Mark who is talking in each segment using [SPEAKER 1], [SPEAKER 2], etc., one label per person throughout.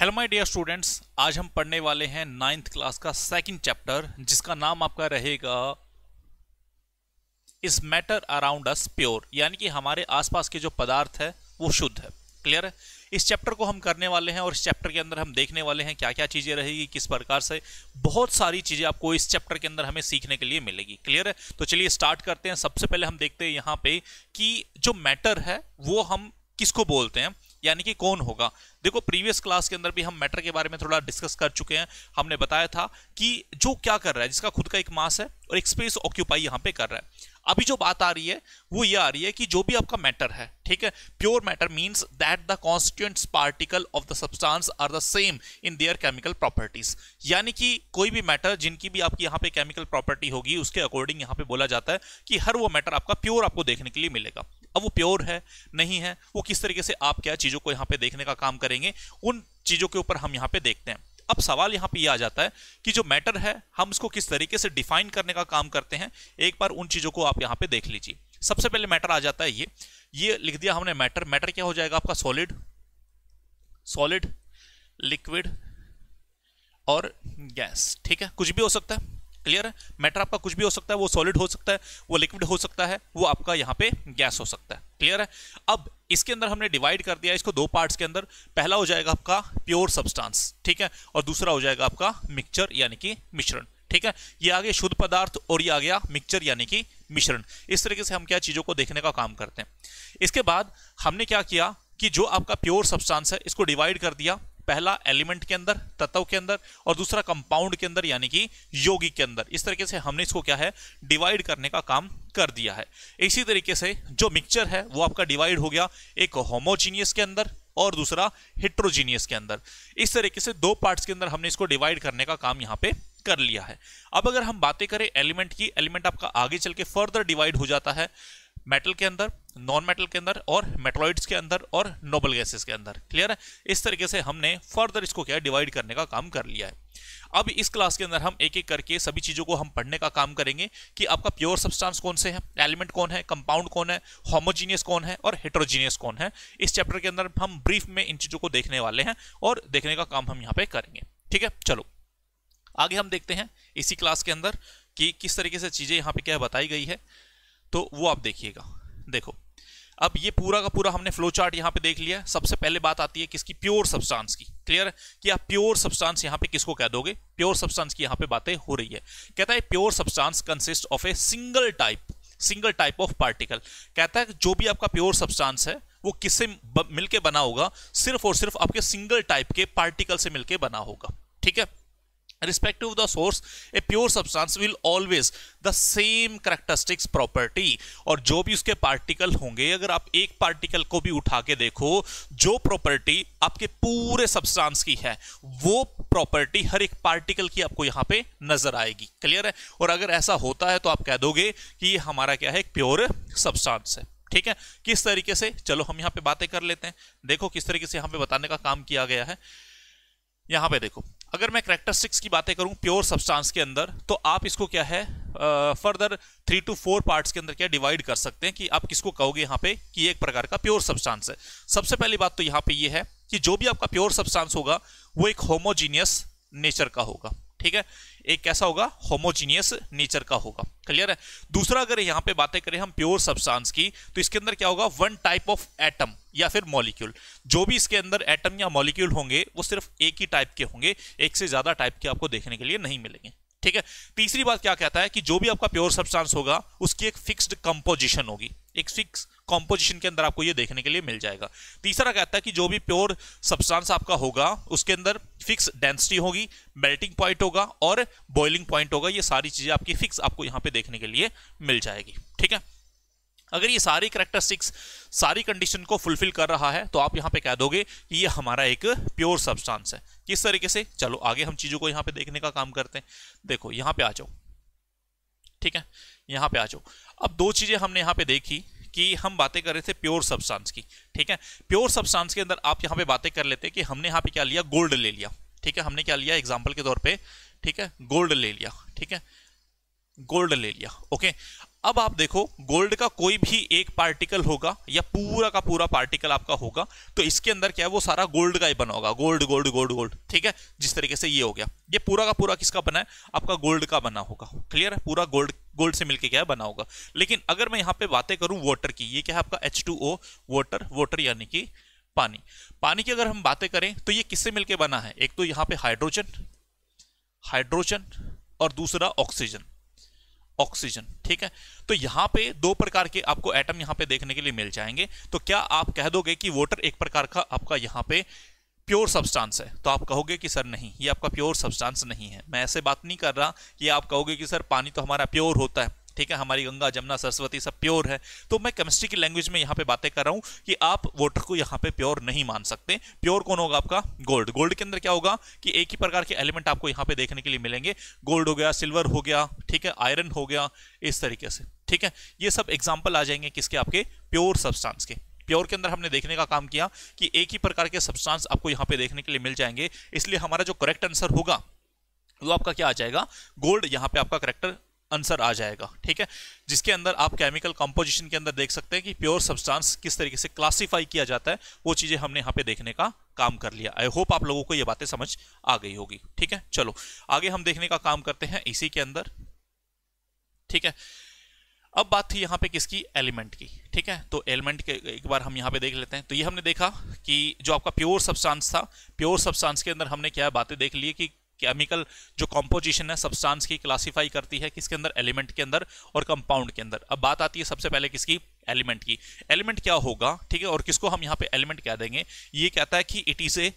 [SPEAKER 1] Hello my dear students आज हम पढ़ने वाले हैं नाइन्थ क्लास का सेकंड चैप्टर जिसका नाम आपका रहेगा इस मैटर अराउंड अस प्योर यानी कि हमारे आसपास के जो पदार्थ है वो शुद्ध है क्लियर है इस चैप्टर को हम करने वाले हैं और इस चैप्टर के अंदर हम देखने वाले हैं क्या क्या चीज़ें रहेगी किस प्रकार से बहुत सारी चीज़ें आपको इस चैप्टर के अंदर हमें सीखने के लिए मिलेगी क्लियर है तो चलिए स्टार्ट करते हैं सबसे पहले हम देखते हैं यहाँ पे कि जो मैटर है वो हम किसको बोलते हैं यानी कि कौन होगा देखो प्रीवियस क्लास के अंदर भी हम मैटर के बारे में थोड़ा डिस्कस कर चुके हैं हमने बताया था कि जो क्या कर रहा है जिसका खुद का एक मास है और एक स्पेस ऑक्यूपाई यहाँ पे कर रहा है अभी जो बात आ रही है वो ये आ रही है कि जो भी आपका मैटर है ठीक है pure matter means that the constituent particle of the substance are the same in their chemical properties यानी कि कोई भी मैटर जिनकी भी आपकी यहाँ पे केमिकल प्रॉपर्टी होगी उसके अकॉर्डिंग यहाँ पे बोला जाता है कि हर वो मैटर आपका प्योर आपको देखने के लिए मिलेगा अब वो प्योर है नहीं है वो किस तरीके से आप क्या चीज़ों को यहाँ पे देखने का काम करेंगे उन चीज़ों के ऊपर हम यहाँ पे देखते हैं अब सवाल यहाँ पे ये यह आ जाता है कि जो मैटर है हम उसको किस तरीके से डिफाइन करने का काम करते हैं एक बार उन चीज़ों को आप यहाँ पे देख लीजिए सबसे पहले मैटर आ जाता है ये ये लिख दिया हमने मैटर मैटर क्या हो जाएगा आपका सॉलिड सॉलिड लिक्विड और गैस ठीक है कुछ भी हो सकता है क्लियर है मैटर आपका कुछ भी हो सकता है वो सॉलिड हो सकता है वो लिक्विड हो सकता है वो आपका यहाँ पे गैस हो सकता है क्लियर है अब इसके अंदर हमने डिवाइड कर दिया इसको दो पार्ट्स के अंदर पहला हो जाएगा आपका प्योर सब्सटेंस ठीक है और दूसरा हो जाएगा आपका मिक्सचर यानी कि मिश्रण ठीक है ये आ गया शुद्ध पदार्थ और ये आ गया मिक्सचर यानी कि मिश्रण इस तरीके से हम क्या चीज़ों को देखने का काम करते हैं इसके बाद हमने क्या किया कि जो आपका प्योर सब्सटेंस है इसको डिवाइड कर दिया पहला एलिमेंट के अंदर तत्व के अंदर और दूसरा कंपाउंड के अंदर यानी कि योगी के अंदर इस तरीके से हमने इसको क्या है डिवाइड करने का काम कर दिया है इसी तरीके से जो मिक्सचर है वो आपका डिवाइड हो गया एक होमोजीनियस के अंदर और दूसरा हिट्रोजीनियस के अंदर इस तरीके से दो पार्ट्स के अंदर हमने इसको डिवाइड करने का काम यहाँ पे कर लिया है अब अगर हम बातें करें एलिमेंट की एलिमेंट आपका आगे चल के फर्दर डिवाइड हो जाता है मेटल के अंदर नॉन मेटल के अंदर और मेटलॉइड्स के अंदर और नोबल गैसेस के अंदर क्लियर है इस तरीके से हमने फर्दर इसको क्या डिवाइड करने का काम कर लिया है अब इस क्लास के अंदर हम एक एक करके सभी चीज़ों को हम पढ़ने का काम करेंगे कि आपका प्योर सब्सटेंस कौन से है एलिमेंट कौन है कंपाउंड कौन है होमोजीनियस कौन है और हेट्रोजीनियस कौन है इस चैप्टर के अंदर हम ब्रीफ में इन चीज़ों को देखने वाले हैं और देखने का काम हम यहाँ पे करेंगे ठीक है चलो आगे हम देखते हैं इसी क्लास के अंदर कि किस तरीके से चीज़ें यहाँ पे क्या बताई गई है तो वो आप देखिएगा देखो अब ये पूरा का पूरा हमने फ्लो चार्ट यहाँ पे देख लिया सबसे पहले बात आती है किसकी प्योर सब्सटेंस की क्लियर कि आप प्योर सब्सटेंस यहाँ पे किसको कह दोगे प्योर सब्सटेंस की यहाँ पे बातें हो रही है कहता है pure substance consist of a single type single type of particle कहता है जो भी आपका प्योर सब्सटेंस है वो किससे मिलकर बना होगा सिर्फ और सिर्फ आपके सिंगल टाइप के पार्टिकल से मिलकर बना होगा ठीक है irrespective of the source a pure substance will always the same characteristics property और जो भी उसके पार्टिकल होंगे अगर आप एक पार्टिकल को भी उठा के देखो जो प्रॉपर्टी आपके पूरे सब्सटेंस की है वो प्रॉपर्टी हर एक पार्टिकल की आपको यहाँ पे नजर आएगी क्लियर है और अगर ऐसा होता है तो आप कह दोगे कि ये हमारा क्या है एक प्योर सब्सटेंस है ठीक है किस तरीके से चलो हम यहाँ पे बातें कर लेते हैं देखो किस तरीके से यहाँ पे बताने का काम किया गया है यहाँ पे देखो अगर मैं करेक्टरिस्टिक्स की बातें करूं प्योर सब्सटेंस के अंदर तो आप इसको क्या है further three two four parts के अंदर क्या डिवाइड कर सकते हैं कि आप किसको कहोगे यहाँ पे कि एक प्रकार का प्योर सब्सटेंस है सबसे पहली बात तो यहाँ पे ये यह है कि जो भी आपका प्योर सब्सटेंस होगा वो एक होमोजीनियस नेचर का होगा ठीक है एक कैसा होगा होमोजीनियस नेचर का होगा क्लियर है दूसरा अगर यहां पे बातें करें हम प्योर सब्सटेंस की तो इसके अंदर क्या होगा वन टाइप ऑफ एटम या फिर मॉलिक्यूल जो भी इसके अंदर एटम या मॉलिक्यूल होंगे वो सिर्फ एक ही टाइप के होंगे एक से ज्यादा टाइप के आपको देखने के लिए नहीं मिलेंगे ठीक है तीसरी बात क्या कहता है कि जो भी आपका प्योर सब्सटेंस होगा उसकी एक फिक्स्ड कंपोजिशन होगी एक फिक्स कॉम्पोजिशन के अंदर आपको ये देखने के लिए मिल जाएगा तीसरा कहता है कि जो भी प्योर सब्सटेंस आपका होगा उसके अंदर फिक्स डेंसिटी होगी मेल्टिंग पॉइंट होगा और बॉइलिंग पॉइंट होगा ये सारी चीज़ें आपकी फिक्स आपको यहाँ पे देखने के लिए मिल जाएगी ठीक है अगर ये सारी करेक्टरिस्टिक्स सारी कंडीशन को फुलफिल कर रहा है तो आप यहाँ पे कह दोगे कि ये हमारा एक प्योर सब्सटेंस है किस तरीके से चलो आगे हम चीज़ों को यहाँ पे देखने का काम करते हैं देखो यहाँ पे आ जाओ ठीक है यहाँ पे आ जाओ अब दो चीज़ें हमने यहाँ पे देखी कि हम बातें कर रहे थे प्योर सब्सटांस की ठीक है प्योर सब्सटांस के अंदर आप यहाँ पे बातें कर लेते कि हमने यहाँ पे क्या लिया गोल्ड ले लिया ठीक है हमने क्या लिया एग्जाम्पल के तौर पर ठीक है गोल्ड ले लिया ठीक है गोल्ड ले लिया ओके अब आप देखो गोल्ड का कोई भी एक पार्टिकल होगा या पूरा का पूरा पार्टिकल आपका होगा तो इसके अंदर क्या है वो सारा गोल्ड का ही बना होगा गोल्ड गोल्ड गोल्ड गोल्ड ठीक है जिस तरीके से ये हो गया ये पूरा का पूरा किसका बना है आपका गोल्ड का बना होगा क्लियर है पूरा गोल्ड गोल्ड से मिलके क्या है बना होगा लेकिन अगर मैं यहाँ पे बातें करूँ वाटर की ये क्या है आपका एच वाटर वॉटर यानी कि पानी पानी की अगर हम बातें करें तो ये किससे मिलकर बना है एक तो यहाँ पे हाइड्रोजन हाइड्रोजन और दूसरा ऑक्सीजन ऑक्सीजन ठीक है तो यहाँ पे दो प्रकार के आपको एटम यहाँ पे देखने के लिए मिल जाएंगे तो क्या आप कह दोगे कि वोटर एक प्रकार का आपका यहाँ पे प्योर सब्सटेंस है तो आप कहोगे कि सर नहीं ये आपका प्योर सब्सटेंस नहीं है मैं ऐसे बात नहीं कर रहा कि आप कहोगे कि सर पानी तो हमारा प्योर होता है ठीक है हमारी गंगा जमुना सरस्वती सब प्योर है तो मैं केमिस्ट्री की लैंग्वेज में यहाँ पे बातें कर रहा हूँ कि आप वोटर को यहाँ पे प्योर नहीं मान सकते प्योर कौन होगा आपका गोल्ड गोल्ड के अंदर क्या होगा कि एक ही प्रकार के एलिमेंट आपको यहाँ पे देखने के लिए मिलेंगे गोल्ड हो गया सिल्वर हो गया ठीक है आयरन हो गया इस तरीके से ठीक है ये सब एग्जाम्पल आ जाएंगे किसके आपके प्योर सब्सटांस के प्योर के अंदर हमने देखने का काम किया कि एक ही प्रकार के सब्सटांस आपको यहाँ पे देखने के लिए मिल जाएंगे इसलिए हमारा जो करेक्ट आंसर होगा वो आपका क्या आ जाएगा गोल्ड यहाँ पे आपका करेक्टर आंसर आ जाएगा ठीक है जिसके अंदर आप केमिकल कंपोजिशन के अंदर देख सकते हैं कि प्योर सब्सटेंस किस तरीके से क्लासिफाई किया जाता है वो चीज़ें हमने यहाँ पे देखने का काम कर लिया आई होप आप लोगों को ये बातें समझ आ गई होगी ठीक है चलो आगे हम देखने का काम करते हैं इसी के अंदर ठीक है अब बात थी यहाँ पे किसकी एलिमेंट की ठीक है तो एलिमेंट के एक बार हम यहाँ पे देख लेते हैं तो ये हमने देखा कि जो आपका प्योर सब्सटेंस था प्योर सब्सटेंस के अंदर हमने क्या बातें देख ली कि केमिकल जो कॉम्पोजिशन है सब्सटेंस की क्लासीफाई करती है किसके अंदर एलिमेंट के अंदर और कंपाउंड के अंदर अब बात आती है सबसे पहले किसकी एलिमेंट की एलिमेंट क्या होगा ठीक है और किसको हम यहाँ पे एलिमेंट कह देंगे ये कहता है कि it is a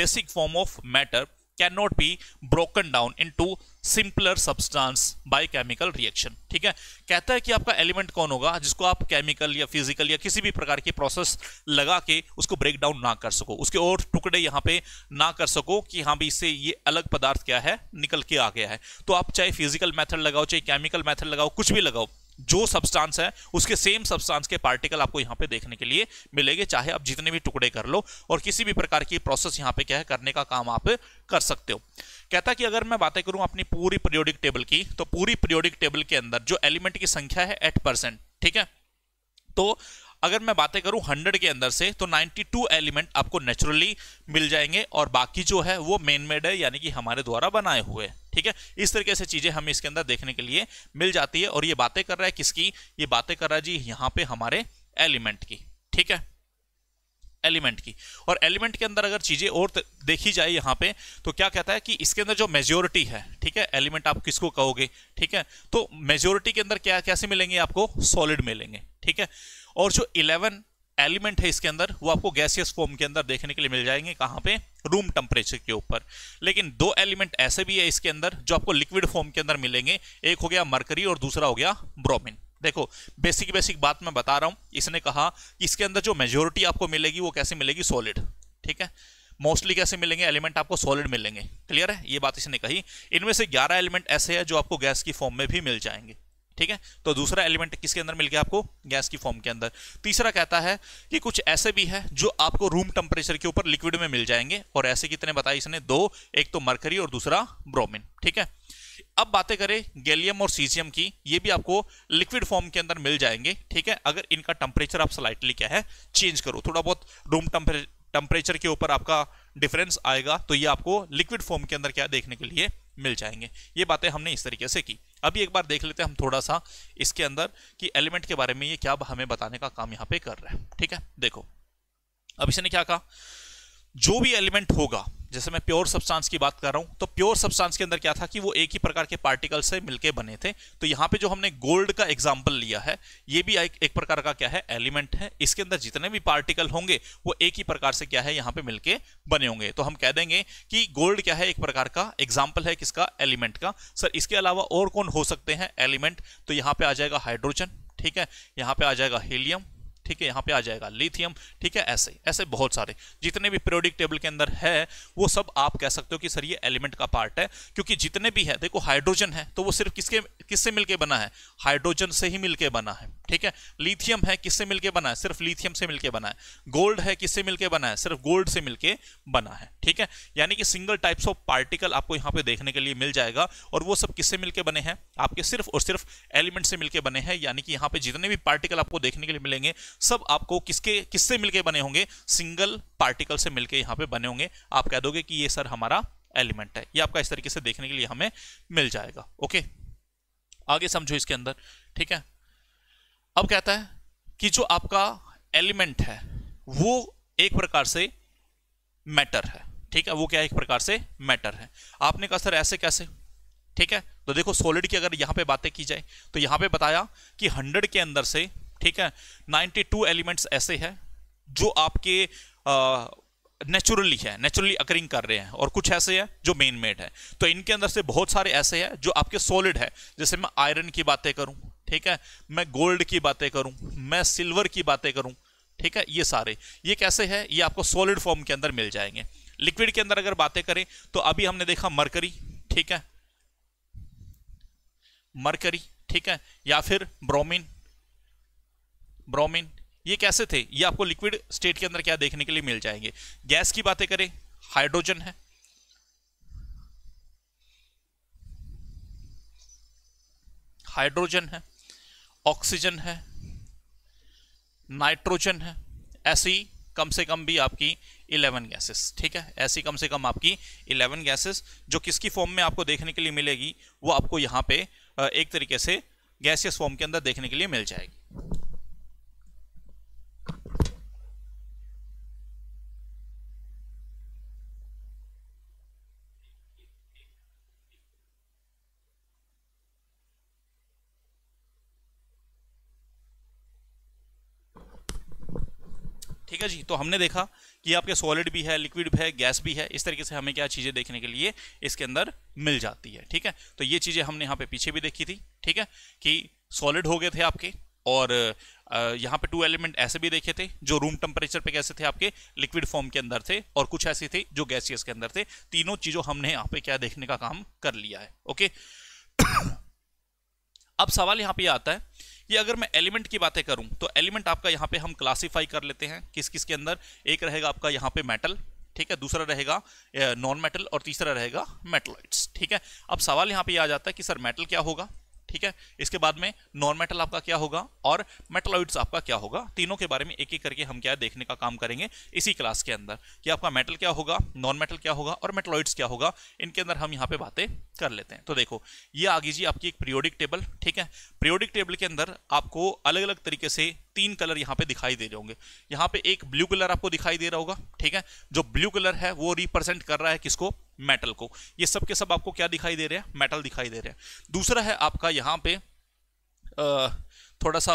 [SPEAKER 1] basic form of matter cannot be broken down into simpler substance by chemical reaction ठीक है कहता है कि आपका एलिमेंट कौन होगा जिसको आप केमिकल या फिजिकल या किसी भी प्रकार की प्रोसेस लगा के उसको ब्रेक डाउन ना कर सको उसके और टुकड़े यहाँ पे ना कर सको कि हाँ भाई इससे ये अलग पदार्थ क्या है निकल के आ गया है तो आप चाहे फिजिकल मैथड लगाओ चाहे केमिकल मैथड लगाओ कुछ भी लगाओ जो सब्सटेंस है उसके सेम सब्सटेंस के पार्टिकल आपको यहाँ पे देखने के लिए मिलेंगे चाहे आप जितने भी टुकड़े कर लो और किसी भी प्रकार की प्रोसेस यहाँ पे क्या है करने का काम आप कर सकते हो कहता कि अगर मैं बातें करूँ अपनी पूरी पीरियोडिक टेबल की तो पूरी पीरियोडिक टेबल के अंदर जो एलिमेंट की संख्या है एट परसेंट ठीक है तो अगर मैं बातें करूं हंड्रेड के अंदर से तो टू एलिमेंट आपको नेचुरली मिल जाएंगे और बाकी जो है वो मेन मेड है यानी कि हमारे द्वारा बनाए हुए ठीक है इस तरीके से चीजें हमें इसके अंदर देखने के लिए मिल जाती है और ये बातें कर रहा है किसकी ये बातें कर रहा है जी यहाँ पे हमारे एलिमेंट की ठीक है एलिमेंट की और एलिमेंट के अंदर अगर चीजें और देखी जाए यहाँ पे तो क्या कहता है कि इसके अंदर जो मेजोरिटी है ठीक है एलिमेंट आप किसको कहोगे ठीक है तो मेजोरिटी के अंदर क्या कैसे मिलेंगे आपको सॉलिड मिलेंगे ठीक है और जो इलेवन एलिमेंट है इसके अंदर वो आपको गैसियस फॉर्म के अंदर देखने के लिए मिल जाएंगे कहाँ पे रूम टेम्परेचर के ऊपर लेकिन दो एलिमेंट ऐसे भी है इसके अंदर जो आपको लिक्विड फॉर्म के अंदर मिलेंगे एक हो गया मरकरी और दूसरा हो गया ब्रोमिन देखो बेसिक बेसिक बात मैं बता रहा हूँ इसने कहा कि इसके अंदर जो मेजोरिटी आपको मिलेगी वो कैसे मिलेगी सॉलिड ठीक है मोस्टली कैसे मिलेंगे एलिमेंट आपको सॉलिड मिलेंगे क्लियर है ये बात इसने कही इनमें से 11 एलिमेंट ऐसे हैं जो आपको गैस की फॉर्म में भी मिल जाएंगे ठीक है तो दूसरा एलिमेंट किसके अंदर मिल गया आपको गैस की फॉर्म के अंदर तीसरा कहता है कि कुछ ऐसे भी है जो आपको रूम टेम्परेचर के ऊपर लिक्विड में मिल जाएंगे और ऐसे कितने बताए इसने दो एक तो मरकरी और दूसरा ब्रोमिन ठीक है अब बातें करें गैलियम और सीजियम की ये भी आपको लिक्विड फॉर्म के अंदर मिल जाएंगे ठीक है अगर इनका टेम्परेचर आप स्लाइटली क्या है चेंज करो थोड़ा बहुत रूम टेम्परेचर के ऊपर आपका डिफरेंस आएगा तो ये आपको लिक्विड फॉर्म के अंदर क्या देखने के लिए मिल जाएंगे ये बातें हमने इस तरीके से की अभी एक बार देख लेते हैं हम थोड़ा सा इसके अंदर कि एलिमेंट के बारे में ये क्या हमें बताने का काम यहाँ पे कर रहा है ठीक है देखो अब इसने क्या कहा जो भी एलिमेंट होगा जैसे मैं प्योर सब्सटेंस की बात कर रहा हूँ तो प्योर सब्सटेंस के अंदर क्या था कि वो एक ही प्रकार के पार्टिकल से मिलके बने थे तो यहाँ पे जो हमने गोल्ड का एग्जाम्पल लिया है ये भी एक, एक प्रकार का क्या है एलिमेंट है इसके अंदर जितने भी पार्टिकल होंगे वो एक ही प्रकार से क्या है यहाँ पे मिलके बने होंगे तो हम कह देंगे कि गोल्ड क्या है एक प्रकार का एग्जाम्पल है किसका एलिमेंट का सर इसके अलावा और कौन हो सकते हैं एलिमेंट तो यहाँ पर आ जाएगा हाइड्रोजन ठीक है यहाँ पर आ जाएगा हीलियम ठीक है यहाँ पे आ जाएगा लिथियम ठीक है ऐसे ऐसे बहुत सारे जितने भी पीरियोडिक टेबल के अंदर है वो सब आप कह सकते हो कि सर ये एलिमेंट का पार्ट है क्योंकि जितने भी है देखो हाइड्रोजन है तो वो सिर्फ किसके किससे मिलके बना है हाइड्रोजन से ही मिलके बना है ठीक है लिथियम है किससे मिलके बना है सिर्फ लिथियम से मिलके बना है गोल्ड है किससे मिलके बना है सिर्फ गोल्ड से मिलके बना है ठीक है यानी कि सिंगल टाइप्स ऑफ पार्टिकल आपको यहाँ पे देखने के लिए मिल जाएगा और वो सब किससे मिलके बने हैं आपके सिर्फ और सिर्फ एलिमेंट से मिलके बने हैं यानी कि यहाँ पे जितने भी पार्टिकल आपको देखने के लिए मिलेंगे सब आपको किसके किससे मिलके बने होंगे सिंगल पार्टिकल से मिलके यहाँ पे बने होंगे आप कह दोगे कि ये सर हमारा एलिमेंट है ये आपका इस तरीके से देखने के लिए हमें मिल जाएगा ओके आगे समझो इसके अंदर ठीक है अब कहता है कि जो आपका एलिमेंट है वो एक प्रकार से मैटर है ठीक है वो क्या एक प्रकार से मैटर है आपने कहा सर ऐसे कैसे ठीक है तो देखो सॉलिड की अगर यहां पे बातें की जाए तो यहां पे बताया कि 100 के अंदर से ठीक है 92 एलिमेंट्स ऐसे हैं जो आपके नेचुरली है नेचुरली अकरिंग कर रहे हैं और कुछ ऐसे हैं जो मेन मेड है तो इनके अंदर से बहुत सारे ऐसे हैं जो आपके सॉलिड है जैसे मैं आयरन की बातें करूं ठीक है मैं गोल्ड की बातें करूं मैं सिल्वर की बातें करूं ठीक है ये सारे ये कैसे है ये आपको सॉलिड फॉर्म के अंदर मिल जाएंगे लिक्विड के अंदर अगर बातें करें तो अभी हमने देखा मरकरी ठीक है मरकरी ठीक है या फिर ब्रोमिन ब्रोमिन ये कैसे थे ये आपको लिक्विड स्टेट के अंदर क्या देखने के लिए मिल जाएंगे गैस की बातें करें हाइड्रोजन है हाइड्रोजन है ऑक्सीजन है नाइट्रोजन है ऐसी कम से कम भी आपकी 11 गैसेस ठीक है ऐसी कम से कम आपकी 11 गैसेस जो किसकी फॉर्म में आपको देखने के लिए मिलेगी वो आपको यहां पे एक तरीके से गैसियस फॉर्म के अंदर देखने के लिए मिल जाएगी ठीक है जी तो हमने देखा कि आपके सॉलिड भी है लिक्विड भी है गैस भी है इस तरीके से हमें क्या चीज़ें देखने के लिए इसके अंदर मिल जाती है ठीक है तो ये चीज़ें हमने यहाँ पे पीछे भी देखी थी ठीक है कि सॉलिड हो गए थे आपके और यहाँ पे टू एलिमेंट ऐसे भी देखे थे जो रूम टेम्परेचर पे कैसे थे आपके लिक्विड फॉर्म के अंदर थे और कुछ ऐसे थे जो गैसियस के अंदर थे तीनों चीज़ों हमने यहाँ पे क्या देखने का काम कर लिया है ओके अब सवाल यहाँ पे आता है ये अगर मैं एलिमेंट की बातें करूं तो एलिमेंट आपका यहाँ पे हम क्लासीफाई कर लेते हैं किस किस के अंदर एक रहेगा आपका यहाँ पे मेटल ठीक है दूसरा रहेगा नॉन मेटल और तीसरा रहेगा मेटलॉइड्स ठीक है अब सवाल यहाँ पे आ जाता है कि सर मेटल क्या होगा ठीक है इसके बाद में नॉन मेटल आपका क्या होगा और मेटलॉइड्स आपका क्या होगा तीनों के बारे में एक एक करके हम क्या देखने का काम करेंगे इसी क्लास के अंदर कि आपका मेटल क्या होगा नॉन मेटल क्या होगा और मेटलॉइड्स क्या होगा इनके अंदर हम यहाँ पे बातें कर लेते हैं तो देखो ये आगे जी आपकी एक प्रियोडिक टेबल ठीक है प्रियोडिक टेबल के अंदर आपको अलग अलग तरीके से तीन कलर यहाँ पे दिखाई दे रहे होंगे यहाँ पे एक ब्लू कलर आपको दिखाई दे रहा होगा ठीक है जो ब्लू कलर है वो रिप्रेजेंट कर रहा है किसको मेटल को ये सब के सब आपको क्या दिखाई दे रहे हैं मेटल दिखाई दे रहे हैं दूसरा है आपका यहाँ पे थोड़ा सा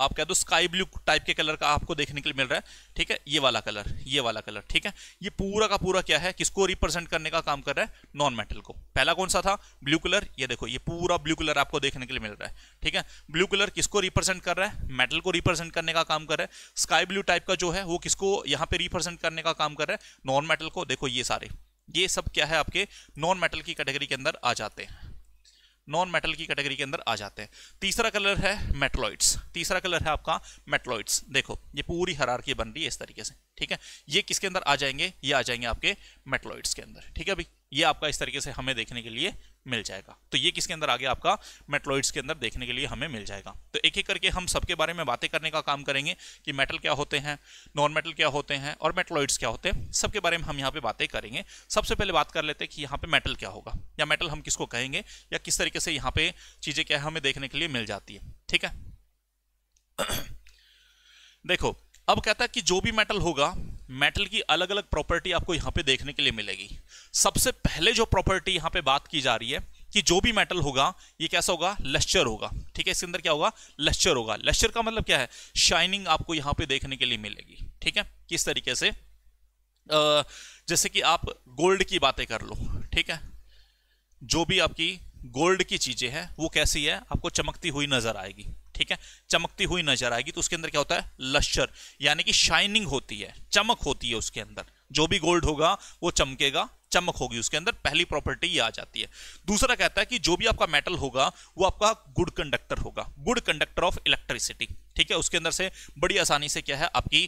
[SPEAKER 1] आप कह दो स्काई ब्लू टाइप के कलर का आपको देखने के लिए मिल रहा है ठीक है ये वाला कलर ये वाला कलर ठीक है ये पूरा का पूरा क्या है किसको रिप्रेजेंट करने का काम कर रहा है नॉन मेटल को पहला कौन सा था ब्लू कलर ये देखो ये पूरा ब्लू कलर आपको देखने के लिए मिल रहा है ठीक है ब्लू कलर किसको रिप्रेजेंट कर रहा है मेटल को रिप्रेजेंट करने का काम कर रहा है स्काई ब्लू टाइप का जो है वो किसको यहाँ पे रिप्रेजेंट करने का काम कर रहा है नॉन मेटल को देखो ये सारे ये सब क्या है आपके नॉन मेटल की कैटेगरी के अंदर आ जाते हैं नॉन मेटल की कैटेगरी के अंदर आ जाते हैं तीसरा कलर है मेटलॉइड्स तीसरा कलर है आपका मेटलॉइड्स देखो ये पूरी हरार की बन रही है इस तरीके से ठीक है ये किसके अंदर आ जाएंगे ये आ जाएंगे आपके मेटलॉइड्स के अंदर ठीक है अभी ये आपका इस तरीके से हमें देखने के लिए मिल जाएगा तो ये किसके अंदर आ गया आपका मेटलॉइड्स के अंदर देखने के लिए हमें मिल जाएगा तो एक एक करके हम सबके बारे में बातें करने का काम करेंगे कि मेटल क्या होते हैं नॉन मेटल क्या होते हैं और मेटलॉइड्स क्या होते हैं सबके बारे में हम यहाँ पे बातें करेंगे सबसे पहले बात कर लेते हैं कि यहाँ पे मेटल क्या होगा या मेटल हम किसको कहेंगे या किस तरीके से यहाँ पे चीज़ें क्या हमें देखने के लिए मिल जाती है ठीक है देखो अब कहता है कि जो भी मेटल होगा मेटल की अलग अलग प्रॉपर्टी आपको यहाँ पे देखने के लिए मिलेगी सबसे पहले जो प्रॉपर्टी यहाँ पे बात की जा रही है कि जो भी मेटल होगा ये कैसा होगा लश्चर होगा ठीक है इसके अंदर क्या होगा लश्चर होगा लश्चर का मतलब क्या है शाइनिंग आपको यहाँ पे देखने के लिए मिलेगी ठीक है किस तरीके से जैसे कि आप गोल्ड की बातें कर लो ठीक है जो भी आपकी गोल्ड की चीज़ें हैं वो कैसी है आपको चमकती हुई नज़र आएगी ठीक है चमकती हुई नज़र आएगी तो उसके अंदर क्या होता है लश्चर यानी कि शाइनिंग होती है चमक होती है उसके अंदर जो भी गोल्ड होगा वो चमकेगा चमक होगी उसके अंदर पहली प्रॉपर्टी ये आ जाती है दूसरा कहता है कि जो भी आपका मेटल होगा वो आपका गुड कंडक्टर होगा गुड कंडक्टर ऑफ इलेक्ट्रिसिटी ठीक है उसके अंदर से बड़ी आसानी से क्या है आपकी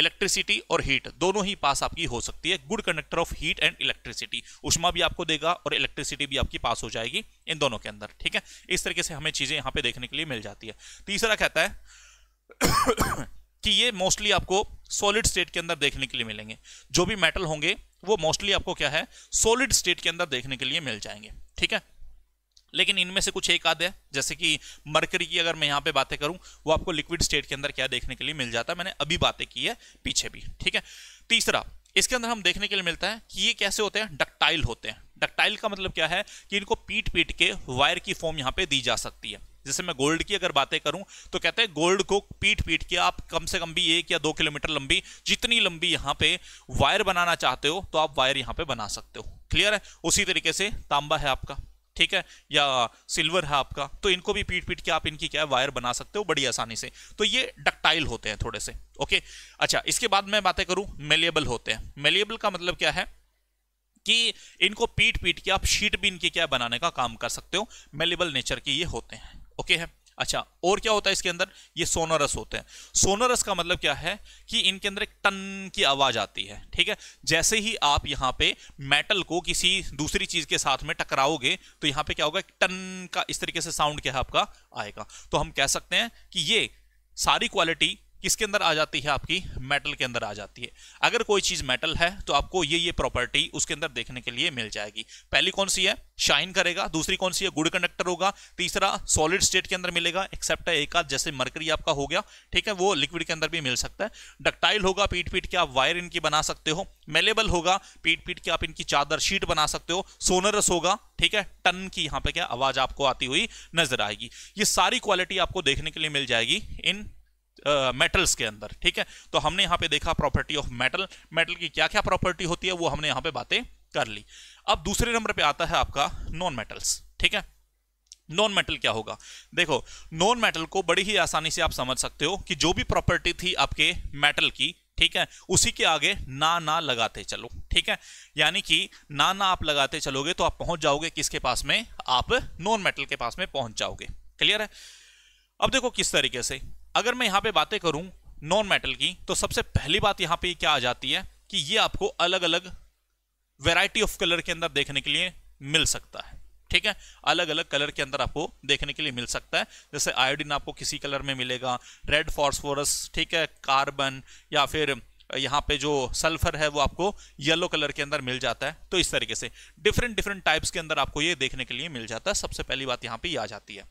[SPEAKER 1] इलेक्ट्रिसिटी और हीट दोनों ही पास आपकी हो सकती है good conductor of heat and electricity उष्मा भी आपको देगा और इलेक्ट्रिसिटी भी आपकी पास हो जाएगी इन दोनों के अंदर ठीक है इस तरीके से हमें चीज़ें यहाँ पे देखने के लिए मिल जाती है तीसरा कहता है कि ये मोस्टली आपको सॉलिड स्टेट के अंदर देखने के लिए मिलेंगे जो भी मेटल होंगे वो मोस्टली आपको क्या है सॉलिड स्टेट के अंदर देखने के लिए मिल जाएंगे ठीक है लेकिन इनमें से कुछ एक आधे है जैसे कि मरकरी की अगर मैं यहाँ पे बातें करूँ वो आपको लिक्विड स्टेट के अंदर क्या देखने के लिए मिल जाता है मैंने अभी बातें की है पीछे भी ठीक है तीसरा इसके अंदर हम देखने के लिए मिलता है कि ये कैसे होते हैं डक्टाइल होते हैं डक्टाइल का मतलब क्या है कि इनको पीट पीट के वायर की फॉर्म यहाँ पे दी जा सकती है जैसे मैं गोल्ड की अगर बातें करूं तो कहते हैं गोल्ड को पीट पीट के आप कम से कम भी एक या दो किलोमीटर लंबी जितनी लंबी यहाँ पे वायर बनाना चाहते हो तो आप वायर यहाँ पे बना सकते हो क्लियर है उसी तरीके से तांबा है आपका ठीक है या सिल्वर है आपका तो इनको भी पीट पीट के आप इनकी क्या है वायर बना सकते हो बड़ी आसानी से तो ये डक्टाइल होते हैं थोड़े से ओके अच्छा इसके बाद मैं बातें करूं मेलेबल होते हैं मेलेबल का मतलब क्या है कि इनको पीट पीट के आप शीट भी इनकी क्या बनाने का काम कर सकते हो मेलेबल नेचर के ये होते हैं ओके है अच्छा और क्या होता है इसके अंदर ये सोनरस होते हैं सोनरस का मतलब क्या है कि इनके अंदर एक टन की आवाज आती है ठीक है जैसे ही आप यहां पे मेटल को किसी दूसरी चीज के साथ में टकराओगे तो यहां पे क्या होगा टन का इस तरीके से साउंड क्या है आपका आएगा तो हम कह सकते हैं कि ये सारी क्वालिटी किसके अंदर आ जाती है आपकी मेटल के अंदर आ जाती है अगर कोई चीज़ मेटल है तो आपको ये ये प्रॉपर्टी उसके अंदर देखने के लिए मिल जाएगी पहली कौन सी है शाइन करेगा दूसरी कौन सी है गुड कंडक्टर होगा तीसरा सॉलिड स्टेट के अंदर मिलेगा एक्सेप्ट है एक आध जैसे मरकरी आपका हो गया ठीक है वो लिक्विड के अंदर भी मिल सकता है डक्टाइल होगा पीट पीट के आप वायर इनकी बना सकते हो मेलेबल होगा पीट पीट के आप इनकी चादर शीट बना सकते हो सोनरस होगा ठीक है टन की यहाँ पे क्या आवाज़ आपको आती हुई नजर आएगी ये सारी क्वालिटी आपको देखने के लिए मिल जाएगी इन मेटल्स uh, के अंदर ठीक है तो हमने यहाँ पे देखा प्रॉपर्टी ऑफ मेटल मेटल की क्या क्या प्रॉपर्टी होती है वो हमने यहाँ पे बातें कर ली अब दूसरे नंबर पे आता है आपका नॉन मेटल्स ठीक है नॉन मेटल क्या होगा देखो नॉन मेटल को बड़ी ही आसानी से आप समझ सकते हो कि जो भी प्रॉपर्टी थी आपके मेटल की ठीक है उसी के आगे ना ना लगाते चलो ठीक है यानी कि ना ना आप लगाते चलोगे तो आप पहुंच जाओगे किसके पास में आप नॉन मेटल के पास में पहुंच जाओगे क्लियर है अब देखो किस तरीके से अगर मैं यहाँ पे बातें करूं नॉन मेटल की तो सबसे पहली बात यहाँ पे क्या आ जाती है कि ये आपको अलग अलग वेराइटी ऑफ कलर के अंदर देखने के लिए मिल सकता है ठीक है अलग अलग कलर के अंदर आपको देखने के लिए मिल सकता है जैसे आयोडीन आपको किसी कलर में मिलेगा रेड फॉस्फोरस ठीक है कार्बन या फिर यहाँ पे जो सल्फर है वो आपको येलो कलर के अंदर मिल जाता है तो इस तरीके से डिफरेंट डिफरेंट टाइप्स के अंदर आपको ये देखने के लिए मिल जाता है सबसे पहली बात यहाँ पे आ जाती है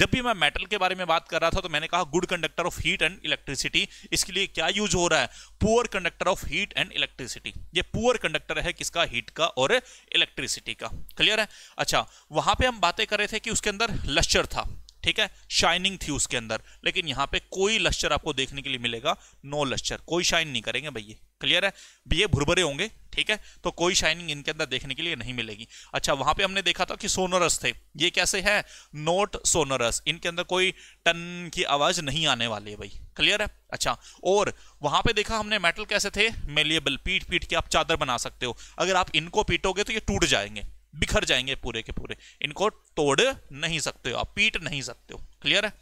[SPEAKER 1] जब भी मैं मेटल के बारे में बात कर रहा था तो मैंने कहा good conductor of heat and electricity इसके लिए क्या यूज हो रहा है poor conductor of heat and electricity ये पुअर कंडक्टर है किसका हीट का और इलेक्ट्रिसिटी का क्लियर है अच्छा वहां पर हम बातें कर रहे थे कि उसके अंदर लश्चर था ठीक है शाइनिंग थी उसके अंदर लेकिन यहां पे कोई लश्चर आपको देखने के लिए मिलेगा नो लश्चर कोई शाइन नहीं करेंगे भैया क्लियर है ये भुरभरे होंगे ठीक है तो कोई शाइनिंग इनके अंदर देखने के लिए नहीं मिलेगी अच्छा वहां पे हमने देखा था कि सोनरस थे ये कैसे है नोट सोनरस इनके अंदर कोई टन की आवाज नहीं आने वाली है भाई क्लियर है अच्छा और वहां पे देखा हमने मेटल कैसे थे मेलियबल पीट पीट के आप चादर बना सकते हो अगर आप इनको पीटोगे तो ये टूट जाएंगे बिखर जाएंगे पूरे के पूरे इनको तोड़ नहीं सकते हो आप पीट नहीं सकते हो क्लियर है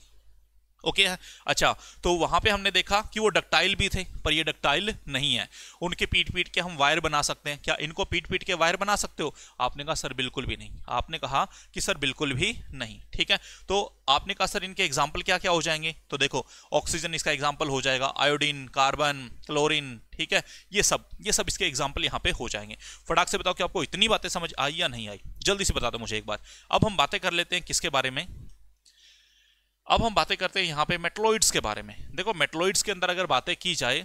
[SPEAKER 1] ओके okay, अच्छा तो वहां पे हमने देखा कि वो डक्टाइल भी थे पर ये डक्टाइल नहीं है उनके पीट पीट के हम वायर बना सकते हैं क्या इनको पीट पीट के वायर बना सकते हो आपने कहा सर बिल्कुल भी नहीं आपने कहा कि सर बिल्कुल भी नहीं ठीक है तो आपने कहा सर इनके एग्जाम्पल क्या क्या हो जाएंगे तो देखो ऑक्सीजन इसका एग्जाम्पल हो जाएगा आयोडीन कार्बन क्लोरिन ठीक है ये सब ये सब इसके एग्जाम्पल यहाँ पे हो जाएंगे फटाक से बताओ कि आपको इतनी बातें समझ आई या नहीं आई जल्दी से बता दो मुझे एक बार अब हम बातें कर लेते हैं किसके बारे में अब हम बातें करते हैं यहाँ पे मेटलॉइड्स के बारे में देखो मेटलॉइड्स के अंदर अगर बातें की जाए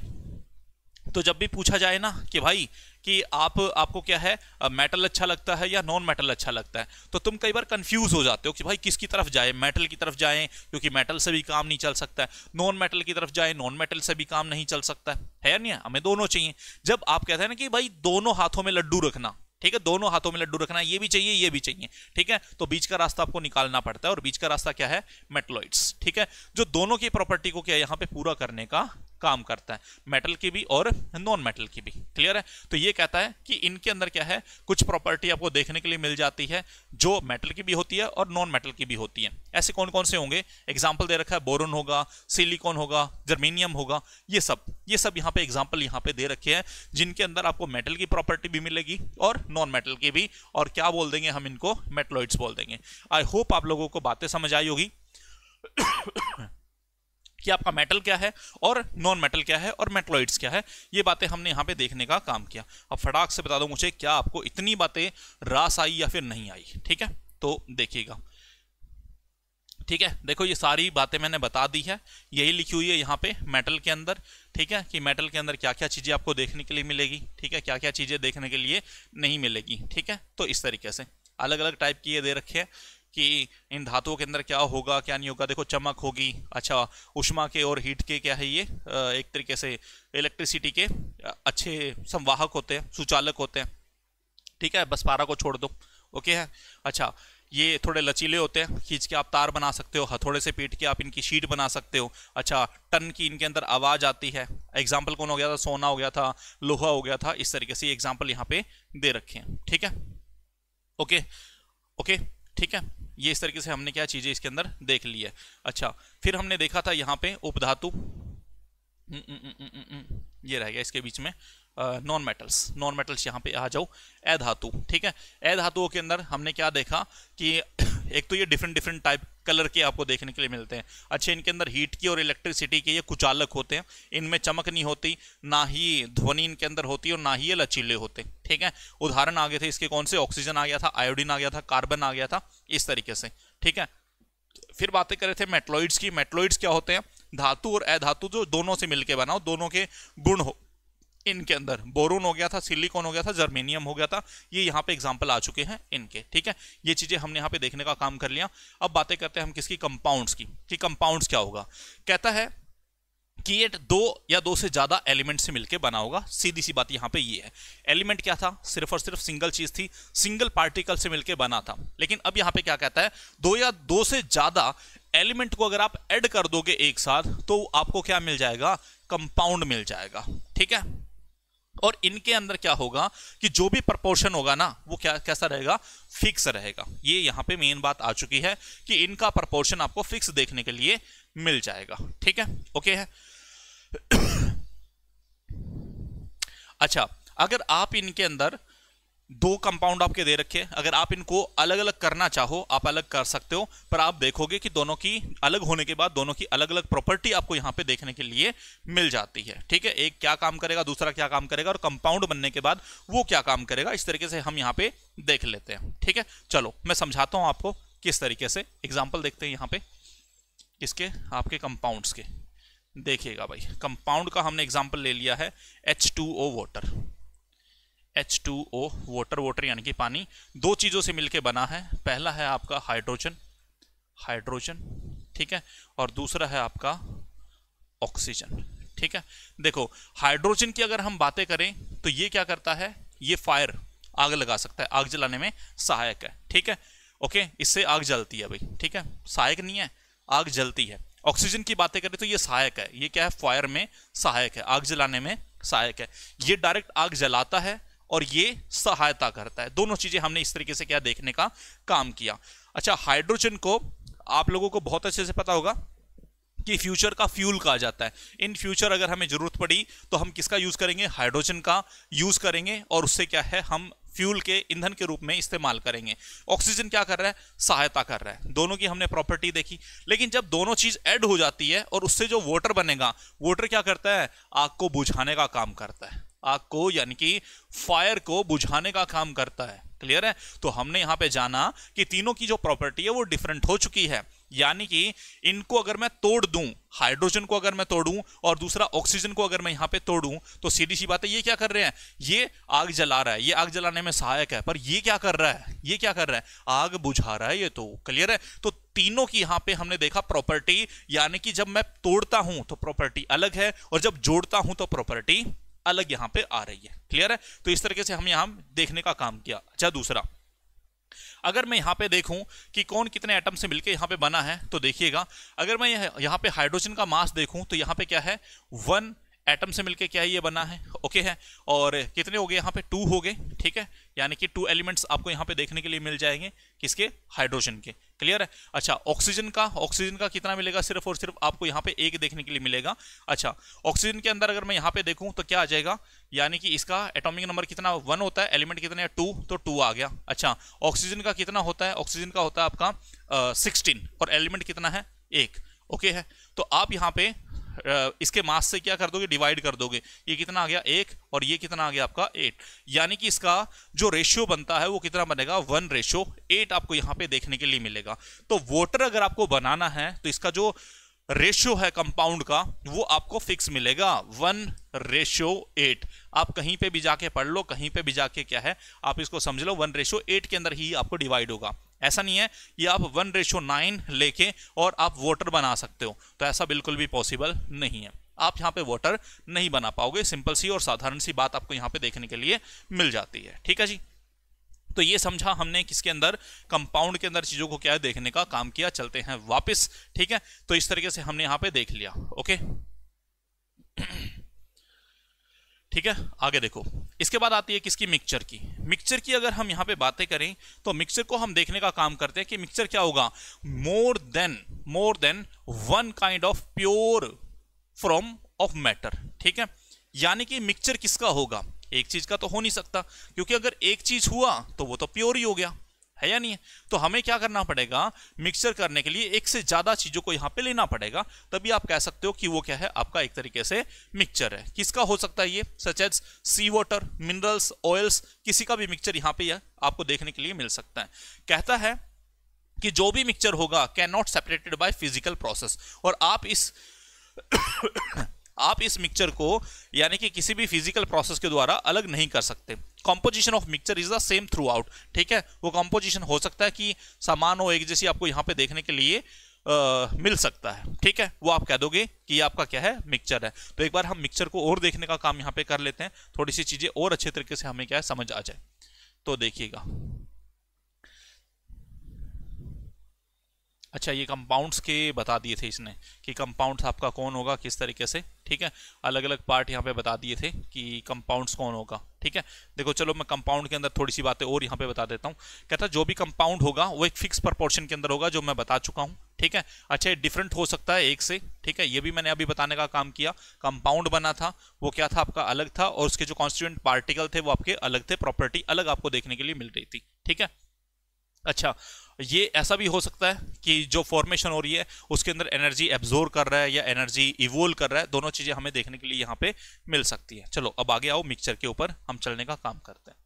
[SPEAKER 1] तो जब भी पूछा जाए ना कि भाई कि आप आपको क्या है मेटल अच्छा लगता है या नॉन मेटल अच्छा लगता है तो तुम कई बार कंफ्यूज हो जाते हो कि भाई किसकी तरफ जाए मेटल की तरफ जाएं क्योंकि मेटल से भी काम नहीं चल सकता है नॉन मेटल की तरफ जाए नॉन मेटल से भी काम नहीं चल सकता है, है या नहीं हमें दोनों चाहिए जब आप कहते हैं ना कि भाई दोनों हाथों में लड्डू रखना ठीक है दोनों हाथों में लड्डू रखना ये भी चाहिए ये भी चाहिए ठीक है तो बीच का रास्ता आपको निकालना पड़ता है और बीच का रास्ता क्या है मेटलॉइड्स ठीक है जो दोनों की प्रॉपर्टी को क्या यहाँ पे पूरा करने का काम करता है मेटल की भी और नॉन मेटल की भी क्लियर है तो ये कहता है कि इनके अंदर क्या है कुछ प्रॉपर्टी आपको देखने के लिए मिल जाती है जो मेटल की भी होती है और नॉन मेटल की भी होती है ऐसे कौन कौन से होंगे एग्जाम्पल दे रखा है बोरन होगा सिलिकॉन होगा जर्मीनियम होगा ये सब ये सब यहाँ पे एग्जाम्पल यहाँ पे दे रखे हैं जिनके अंदर आपको मेटल की प्रॉपर्टी भी मिलेगी और नॉन मेटल की भी और क्या बोल देंगे हम इनको मेटलॉइड्स बोल देंगे आई होप आप लोगों को बातें समझ आई होगी कि आपका मेटल क्या है और नॉन मेटल क्या है और मेटलॉइड्स क्या है ये बातें हमने यहाँ पे देखने का काम किया अब फटाक से बता दो मुझे क्या आपको इतनी बातें रास आई या फिर नहीं आई ठीक है तो देखिएगा ठीक है देखो ये सारी बातें मैंने बता दी है यही लिखी हुई है यहाँ पे मेटल के अंदर ठीक है कि मेटल के अंदर क्या क्या चीज़ें आपको देखने के लिए मिलेगी ठीक है क्या क्या चीज़ें देखने के लिए नहीं मिलेगी ठीक है तो इस तरीके से अलग अलग टाइप की ये दे रखे हैं कि इन धातुओं के अंदर क्या होगा क्या नहीं होगा देखो चमक होगी अच्छा उष्मा के और हीट के क्या है ये एक तरीके से इलेक्ट्रिसिटी के अच्छे संवाहक होते हैं सुचालक होते हैं ठीक है बस पारा को छोड़ दो ओके है अच्छा ये थोड़े लचीले होते हैं खींच के आप तार बना सकते हो हथौड़े से पीट के आप इनकी शीट बना सकते हो अच्छा टन की इनके अंदर आवाज़ आती है एग्जाम्पल कौन हो गया था सोना हो गया था लोहा हो गया था इस तरीके से एग्जाम्पल यहाँ पे दे रखे हैं ठीक है ओके ओके ठीक है ये इस तरीके से हमने क्या चीज़ें इसके अंदर देख ली है अच्छा फिर हमने देखा था यहाँ पे उपधातु हम्म, हम्म, हम्म, ये रहेगा इसके बीच में नॉन मेटल्स नॉन मेटल्स यहाँ पे आ जाओ ए धातु ठीक है ए धातुओं के अंदर हमने क्या देखा कि एक तो ये डिफरेंट डिफरेंट टाइप कलर के आपको देखने के लिए मिलते हैं अच्छे इनके अंदर हीट की और इलेक्ट्रिसिटी के ये कुचालक होते हैं इनमें चमक नहीं होती ना ही ध्वनि इनके अंदर होती और ना ही ये लचीले होते ठीक है उदाहरण आ गए थे इसके कौन से ऑक्सीजन आ गया था आयोडीन आ गया था कार्बन आ गया था इस तरीके से ठीक है फिर बातें करे थे मेटलॉइड्स की मेटलॉइड्स क्या होते हैं धातु और अधातु जो दोनों से मिलकर बनाओ दोनों के गुण हो इनके अंदर बोरून हो गया था सिलिकॉन हो गया था जर्मेनियम हो गया था ये यहाँ पे एग्जाम्पल आ चुके हैं इनके ठीक है ये चीज़ें हमने यहाँ पे देखने का काम कर लिया अब बातें करते हैं हम किसकी कंपाउंड्स की कि कंपाउंड्स क्या होगा कहता है कि ये दो या दो से ज़्यादा एलिमेंट से मिलकर बना होगा सीधी सी बात यहाँ पे ये है एलिमेंट क्या था सिर्फ और सिर्फ सिंगल चीज़ थी सिंगल पार्टिकल से मिलकर बना था लेकिन अब यहाँ पे क्या कहता है दो या दो से ज़्यादा एलिमेंट को अगर आप ऐड कर दोगे एक साथ तो आपको क्या मिल जाएगा कंपाउंड मिल जाएगा ठीक है और इनके अंदर क्या होगा कि जो भी प्रपोर्शन होगा ना वो क्या कैसा रहेगा फिक्स रहेगा ये यहां पे मेन बात आ चुकी है कि इनका प्रपोर्शन आपको फिक्स देखने के लिए मिल जाएगा ठीक है ओके है अच्छा अगर आप इनके अंदर दो कंपाउंड आपके दे रखे अगर आप इनको अलग अलग करना चाहो आप अलग कर सकते हो पर आप देखोगे कि दोनों की अलग होने के बाद दोनों की अलग अलग प्रॉपर्टी आपको यहाँ पे देखने के लिए मिल जाती है ठीक है एक क्या काम करेगा दूसरा क्या काम करेगा और कंपाउंड बनने के बाद वो क्या काम करेगा इस तरीके से हम यहाँ पे देख लेते हैं ठीक है चलो मैं समझाता हूँ आपको किस तरीके से एग्जाम्पल देखते हैं यहाँ पे किसके आपके कंपाउंड्स के देखिएगा भाई कंपाउंड का हमने एग्जाम्पल ले लिया है H two O water H two O water water यानी कि पानी दो चीज़ों से मिलके बना है पहला है आपका हाइड्रोजन हाइड्रोजन ठीक है और दूसरा है आपका ऑक्सीजन ठीक है देखो हाइड्रोजन की अगर हम बातें करें तो ये क्या करता है ये फायर आग लगा सकता है आग जलाने में सहायक है ठीक है ओके इससे आग जलती है भाई ठीक है सहायक नहीं है आग जलती है ऑक्सीजन की बातें करें तो ये सहायक है ये क्या है फायर में सहायक है आग जलाने में सहायक है ये डायरेक्ट आग जलाता है और ये सहायता करता है दोनों चीजें हमने इस तरीके से क्या देखने का काम किया अच्छा हाइड्रोजन को आप लोगों को बहुत अच्छे से पता होगा कि फ्यूचर का फ्यूल कहा जाता है इन फ्यूचर अगर हमें जरूरत पड़ी तो हम किसका यूज करेंगे हाइड्रोजन का यूज करेंगे और उससे क्या है हम फ्यूल के ईंधन के रूप में इस्तेमाल करेंगे ऑक्सीजन क्या कर रहा है सहायता कर रहा है दोनों की हमने प्रॉपर्टी देखी लेकिन जब दोनों चीज ऐड हो जाती है और उससे जो वाटर बनेगा वाटर क्या करता है आग को बुझाने का काम करता है आग को यानी कि फायर को बुझाने का काम करता है क्लियर है तो हमने यहां पे जाना कि तीनों की जो प्रॉपर्टी है वो डिफरेंट हो चुकी है यानी कि इनको अगर मैं तोड़ दूं हाइड्रोजन को अगर मैं तोड़ूं और दूसरा ऑक्सीजन को अगर मैं यहाँ पे तोड़ूं तो सीधी सी बात है ये क्या कर रहे हैं ये आग जला रहा है ये आग जलाने में सहायक है पर ये क्या कर रहा है ये क्या कर रहा है आग बुझा रहा है ये तो क्लियर है तो तीनों की यहां पे हमने देखा प्रॉपर्टी यानी कि जब मैं तोड़ता हूं तो प्रॉपर्टी अलग है और जब जोड़ता हूं तो प्रॉपर्टी अलग यहां पे आ रही है क्लियर है तो इस तरीके से हम यहां देखने का काम किया अच्छा दूसरा अगर मैं यहाँ पे देखूं कि कौन कितने एटम से मिलके यहाँ पे बना है तो देखिएगा अगर मैं यहाँ पे हाइड्रोजन का मास देखूं तो यहां पे क्या है वन एटम से मिलके क्या ये बना है ओके okay है और कितने हो गए यहाँ पे टू हो गए ठीक है यानी कि टू एलिमेंट्स आपको यहाँ पे देखने के लिए मिल जाएंगे किसके हाइड्रोजन के क्लियर है अच्छा ऑक्सीजन का ऑक्सीजन का कितना मिलेगा सिर्फ और सिर्फ आपको यहाँ पे एक देखने के लिए मिलेगा अच्छा ऑक्सीजन के अंदर अगर मैं यहाँ पे देखूँ तो क्या आ जाएगा यानी कि इसका एटोमिक नंबर कितना वन होता है एलिमेंट कितने टू तो टू आ गया अच्छा ऑक्सीजन का कितना होता है ऑक्सीजन का होता है आपका सिक्सटीन और एलिमेंट कितना है एक ओके okay है तो आप यहाँ पे इसके मास से क्या कर दोगे डिवाइड कर दोगे ये कितना आ गया एक और ये कितना आ गया आपका एट यानी कि इसका जो रेशियो बनता है वो कितना बनेगा वन रेशियो एट आपको यहाँ पे देखने के लिए मिलेगा तो वोटर अगर आपको बनाना है तो इसका जो रेशियो है कंपाउंड का वो आपको फिक्स मिलेगा वन रेशियो एट आप कहीं पे भी जाके पढ़ लो कहीं पे भी जाके क्या है आप इसको समझ लो वन रेशियो एट के अंदर ही आपको डिवाइड होगा ऐसा नहीं है कि आप वन रेशो नाइन लेके और आप वोटर बना सकते हो तो ऐसा बिल्कुल भी पॉसिबल नहीं है आप यहाँ पे वोटर नहीं बना पाओगे सिंपल सी और साधारण सी बात आपको यहाँ पे देखने के लिए मिल जाती है ठीक है जी तो ये समझा हमने किसके अंदर कंपाउंड के अंदर चीज़ों को क्या है देखने का काम किया चलते हैं वापस ठीक है तो इस तरीके से हमने यहाँ पे देख लिया ओके ठीक है आगे देखो इसके बाद आती है किसकी मिक्सचर की मिक्सचर की अगर हम यहाँ पे बातें करें तो मिक्सचर को हम देखने का काम करते हैं कि मिक्सचर क्या होगा more than more than one kind of pure from of matter ठीक है यानी कि मिक्सचर किसका होगा एक चीज का तो हो नहीं सकता क्योंकि अगर एक चीज हुआ तो वो तो प्योर ही हो गया है या नहीं है तो हमें क्या करना पड़ेगा मिक्सचर करने के लिए एक से ज़्यादा चीज़ों को यहां पे लेना पड़ेगा तभी आप कह सकते हो कि वो क्या है आपका एक तरीके से मिक्सचर है किसका हो सकता है ये such as sea water minerals oils किसी का भी मिक्सचर यहां पे आपको देखने के लिए मिल सकता है कहता है कि जो भी मिक्सचर होगा can not separated by physical process और आप इस आप इस मिक्सचर को यानी कि किसी भी फिजिकल प्रोसेस के द्वारा अलग नहीं कर सकते composition of mixture is the same throughout ठीक है वो कॉम्पोजिशन हो सकता है कि सामान हो एक जैसी आपको यहाँ पे देखने के लिए आ, मिल सकता है ठीक है वो आप कह दोगे कि ये आपका क्या है मिक्सचर है तो एक बार हम मिक्सचर को और देखने का काम यहाँ पे कर लेते हैं थोड़ी सी चीज़ें और अच्छे तरीके से हमें क्या है समझ आ जाए तो देखिएगा अच्छा ये कंपाउंड्स के बता दिए थे इसने कि कंपाउंड्स आपका कौन होगा किस तरीके से ठीक है अलग अलग पार्ट यहाँ पे बता दिए थे कि कंपाउंड्स कौन होगा ठीक है देखो चलो मैं कंपाउंड के अंदर थोड़ी सी बातें और यहाँ पे बता देता हूँ कहता जो भी कंपाउंड होगा वो एक फिक्स प्रपोर्शन के अंदर होगा जो मैं बता चुका हूँ ठीक है अच्छा ये डिफरेंट हो सकता है एक से ठीक है ये भी मैंने अभी बताने का काम किया कंपाउंड बना था वो क्या था आपका अलग था और उसके जो कॉन्स्टिट्यूंट पार्टिकल थे वो आपके अलग थे प्रॉपर्टी अलग आपको देखने के लिए मिल रही थी ठीक है अच्छा ये ऐसा भी हो सकता है कि जो फॉर्मेशन हो रही है उसके अंदर एनर्जी एब्जोर्व कर रहा है या एनर्जी इवोल्व कर रहा है दोनों चीज़ें हमें देखने के लिए यहाँ पे मिल सकती है चलो अब आगे आओ मिक्सचर के ऊपर हम चलने का काम करते हैं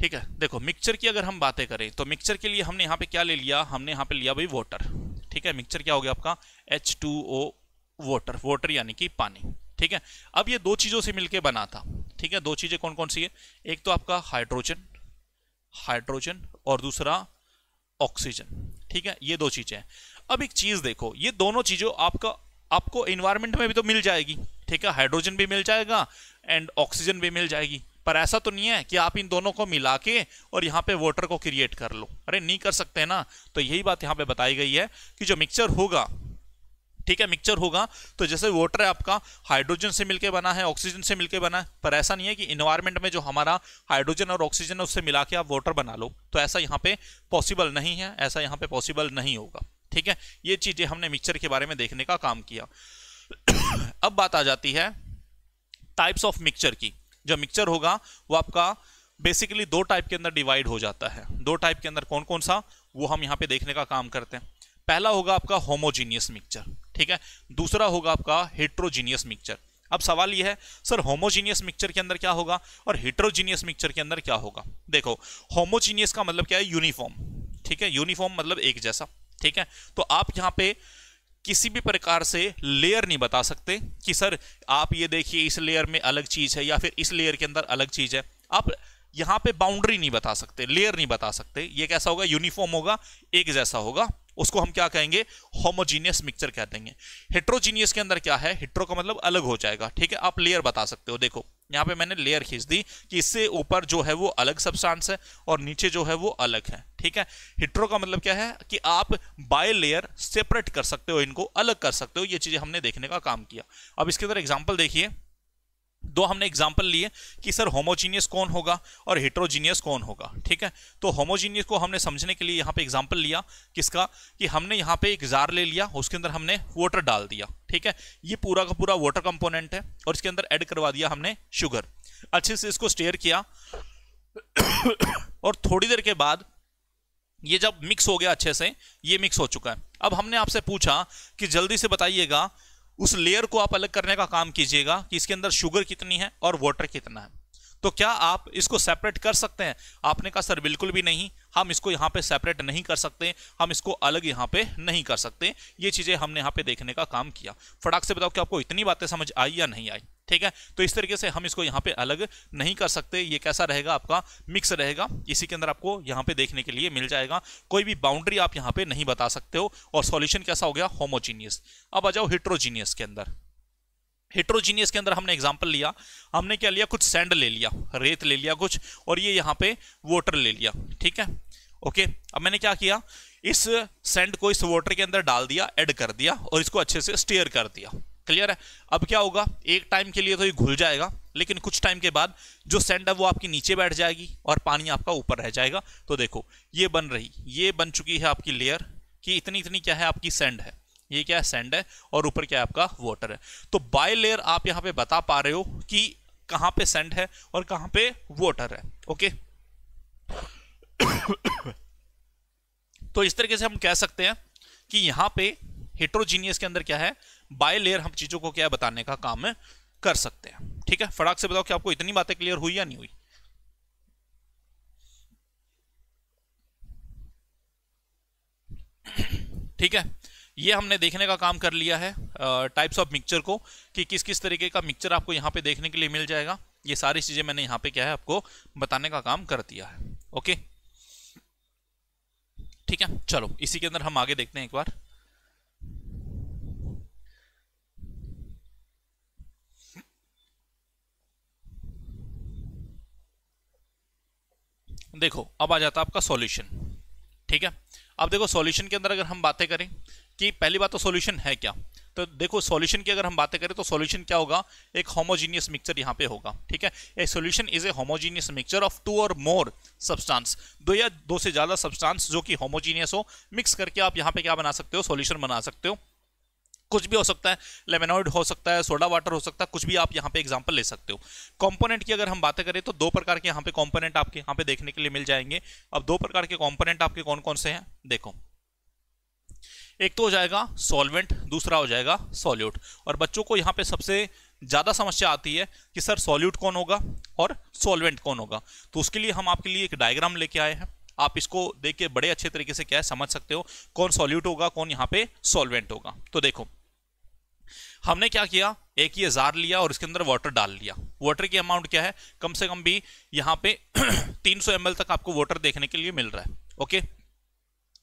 [SPEAKER 1] ठीक है देखो मिक्सचर की अगर हम बातें करें तो मिक्सचर के लिए हमने यहाँ पे क्या ले लिया हमने यहाँ पे लिया भाई वाटर ठीक है मिक्सचर क्या हो गया आपका H two O water water यानी कि पानी ठीक है अब ये दो चीज़ों से मिलकर बना था ठीक है दो चीज़ें कौन कौन सी है एक तो आपका हाइड्रोजन हाइड्रोजन और दूसरा ऑक्सीजन ठीक है ये दो चीजें हैं अब एक चीज देखो ये दोनों चीजों आपका आपको इन्वायरमेंट में भी तो मिल जाएगी ठीक है हाइड्रोजन भी मिल जाएगा एंड ऑक्सीजन भी मिल जाएगी पर ऐसा तो नहीं है कि आप इन दोनों को मिला के और यहाँ पे वाटर को क्रिएट कर लो अरे नहीं कर सकते ना तो यही बात यहाँ पे बताई गई है कि जो मिक्सचर होगा ठीक है मिक्सचर होगा तो जैसे वाटर है आपका हाइड्रोजन से मिलकर बना है ऑक्सीजन से मिलकर बना है पर ऐसा नहीं है कि इन्वायरमेंट में जो हमारा हाइड्रोजन और ऑक्सीजन है उससे मिला के आप वाटर बना लो तो ऐसा यहाँ पे पॉसिबल नहीं है ऐसा यहाँ पे पॉसिबल नहीं होगा ठीक है ये चीजें हमने मिक्सचर के बारे में देखने का काम किया अब बात आ जाती है टाइप्स ऑफ मिक्सचर की जो मिक्सचर होगा वो आपका बेसिकली दो टाइप के अंदर डिवाइड हो जाता है दो टाइप के अंदर कौन कौन सा वो हम यहाँ पे देखने का काम करते हैं पहला होगा आपका होमोजीनियस मिक्सचर ठीक है दूसरा होगा आपका हेट्रोजीनियस मिक्सचर अब सवाल यह है सर होमोजीनियस मिक्सचर के अंदर क्या होगा और हेट्रोजीनियस मिक्सचर के अंदर क्या होगा देखो होमोजीनियस का मतलब क्या है यूनिफॉर्म ठीक है यूनिफॉर्म मतलब एक जैसा ठीक है तो आप यहाँ पे किसी भी प्रकार से लेयर नहीं बता सकते कि सर आप ये देखिए इस लेयर में अलग चीज़ है या फिर इस लेयर के अंदर अलग चीज़ है आप यहां पे बाउंड्री नहीं बता सकते लेयर नहीं बता सकते ये कैसा होगा यूनिफॉर्म होगा एक जैसा होगा उसको हम क्या कहेंगे होमोजीनियस मिक्सचर कह देंगे हेट्रोजीनियस के अंदर क्या है हिट्रो का मतलब अलग हो जाएगा ठीक है आप लेयर बता सकते हो देखो यहाँ पे मैंने लेयर खींच दी कि इससे ऊपर जो है वो अलग सब्सटेंस है और नीचे जो है वो अलग है ठीक है हिट्रो का मतलब क्या है कि आप बाय लेयर सेपरेट कर सकते हो इनको अलग कर सकते हो ये चीजें हमने देखने का काम किया अब इसके अंदर एग्जाम्पल देखिए दो हमने एग्जाम्पल लिए कि सर होमोजीनियस कौन होगा और हेट्रोजीनियस कौन होगा ठीक है तो होमोजीनियस को हमने समझने के लिए यहाँ पे एग्जाम्पल लिया किसका कि हमने यहाँ पे एक जार ले लिया उसके अंदर हमने वाटर डाल दिया ठीक है ये पूरा का पूरा वाटर कंपोनेंट है और इसके अंदर ऐड करवा दिया हमने शुगर अच्छे से इसको स्टेयर किया और थोड़ी देर के बाद ये जब मिक्स हो गया अच्छे से ये मिक्स हो चुका है अब हमने आपसे पूछा कि जल्दी से बताइएगा उस लेयर को आप अलग करने का काम कीजिएगा कि इसके अंदर शुगर कितनी है और वाटर कितना है तो क्या आप इसको सेपरेट कर सकते हैं आपने कहा सर बिल्कुल भी नहीं हम इसको यहाँ पे सेपरेट नहीं कर सकते हम इसको अलग यहाँ पे नहीं कर सकते ये चीज़ें हमने यहाँ पे देखने का काम किया फटाक से बताओ कि आपको इतनी बातें समझ आई या नहीं आई ठीक है तो इस तरीके से हम इसको यहाँ पे अलग नहीं कर सकते ये कैसा रहेगा आपका मिक्स रहेगा इसी के अंदर आपको यहाँ पे देखने के लिए मिल जाएगा कोई भी बाउंड्री आप यहाँ पे नहीं बता सकते हो और सॉल्यूशन कैसा हो गया होमोजीनियस अब आ जाओ हिट्रोजीनियस के अंदर हेट्रोजीनियस के अंदर हमने एग्जाम्पल लिया हमने क्या लिया कुछ सैंड ले लिया रेत ले लिया कुछ और ये यहाँ पे वोटर ले लिया ठीक है ओके अब मैंने क्या किया इस सेंड को इस वोटर के अंदर डाल दिया एड कर दिया और इसको अच्छे से स्टेयर कर दिया क्लियर है अब क्या होगा एक टाइम के लिए तो ये घुल जाएगा लेकिन कुछ टाइम के बाद जो सेंड है वो आपकी नीचे बैठ जाएगी और पानी आपका ऊपर रह जाएगा तो देखो ये बन रही ये बन चुकी है आपकी लेयर कि इतनी इतनी क्या है आपकी सेंड है ये क्या है सेंड है और ऊपर क्या आपका वाटर है तो बाय लेयर आप यहां पे बता पा रहे हो कि कहां पे सेंड है और कहां पे वाटर है ओके तो इस तरीके से हम कह सकते हैं कि यहां पे हेट्रोजीनियस के अंदर क्या है बाय लेयर हम चीज़ों को क्या बताने का काम है कर सकते हैं ठीक है फटाक से बताओ कि आपको इतनी बातें क्लियर हुई या नहीं हुई ठीक है ये हमने देखने का काम कर लिया है टाइप्स ऑफ मिक्सचर को कि किस किस तरीके का मिक्सचर आपको यहाँ पे देखने के लिए मिल जाएगा ये सारी चीज़ें मैंने यहाँ पे क्या है आपको बताने का काम कर दिया है ओके ठीक है चलो इसी के अंदर हम आगे देखते हैं एक बार देखो अब आ जाता है आपका सॉल्यूशन ठीक है अब देखो सॉल्यूशन के अंदर अगर हम बातें करें कि पहली बात तो सॉल्यूशन है क्या तो देखो सॉल्यूशन की अगर हम बातें करें तो सॉल्यूशन क्या होगा एक होमोजीनियस मिक्सचर यहाँ पे होगा ठीक है a solution is a homogeneous mixture of two और मोर सब्सटेंस दो या दो से ज़्यादा सब्सटेंस जो कि होमोजीनियस हो मिक्स करके आप यहाँ पे क्या बना सकते हो सॉल्यूशन बना सकते हो कुछ भी हो सकता है लेमेनॉइड हो सकता है सोडा वाटर हो सकता है कुछ भी आप यहाँ पे एग्जाम्पल ले सकते हो कॉम्पोनेंट की अगर हम बातें करें तो दो प्रकार के यहाँ पे कॉम्पोनेंट आपके यहाँ पे देखने के लिए मिल जाएंगे अब दो प्रकार के कॉम्पोनेंट आपके कौन कौन से हैं देखो एक तो हो जाएगा सॉल्वेंट दूसरा हो जाएगा सॉल्यूट और बच्चों को यहाँ पे सबसे ज़्यादा समस्या आती है कि सर सॉल्यूट कौन होगा और सॉल्वेंट कौन होगा तो उसके लिए हम आपके लिए एक डायग्राम लेके आए हैं आप इसको देख के बड़े अच्छे तरीके से क्या है समझ सकते हो कौन सॉल्यूट होगा कौन यहाँ पे सॉल्वेंट होगा तो देखो हमने क्या किया एक ये जार लिया और इसके अंदर वाटर डाल लिया वाटर की अमाउंट क्या है कम से कम भी यहाँ पे 300 सौ तक आपको वाटर देखने के लिए मिल रहा है ओके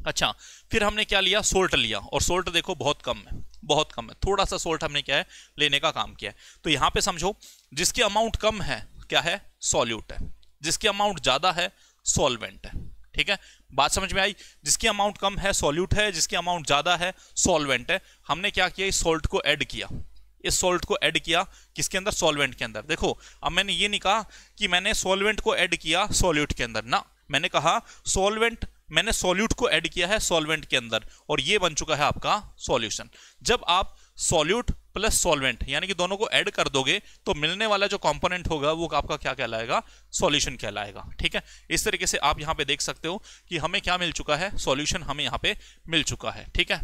[SPEAKER 1] अच्छा फिर हमने क्या लिया सोल्ट लिया और सोल्ट देखो बहुत कम है बहुत कम है थोड़ा सा सोल्ट हमने क्या है लेने का काम किया है तो यहाँ पे समझो जिसकी अमाउंट कम है क्या है सॉल्यूट है जिसकी अमाउंट ज़्यादा है सॉल्वेंट है ठीक है बात समझ में आई जिसकी अमाउंट कम है सॉल्यूट है जिसकी अमाउंट ज़्यादा है सॉल्वेंट है हमने क्या किया इस सोल्ट को ऐड किया इस सोल्ट को ऐड किया किसके अंदर सॉल्वेंट के अंदर देखो अब मैंने ये नहीं कहा कि मैंने सॉल्वेंट को ऐड किया सॉल्यूट के अंदर ना मैंने कहा सॉल्वेंट मैंने सॉल्यूट को ऐड किया है सॉल्वेंट के अंदर और ये बन चुका है आपका सॉल्यूशन जब आप सॉल्यूट प्लस सॉल्वेंट यानी कि दोनों को ऐड कर दोगे तो मिलने वाला जो कंपोनेंट होगा वो आपका क्या कहलाएगा सॉल्यूशन कहलाएगा ठीक है इस तरीके से आप यहाँ पे देख सकते हो कि हमें क्या मिल चुका है सॉल्यूशन हमें यहाँ पे मिल चुका है ठीक है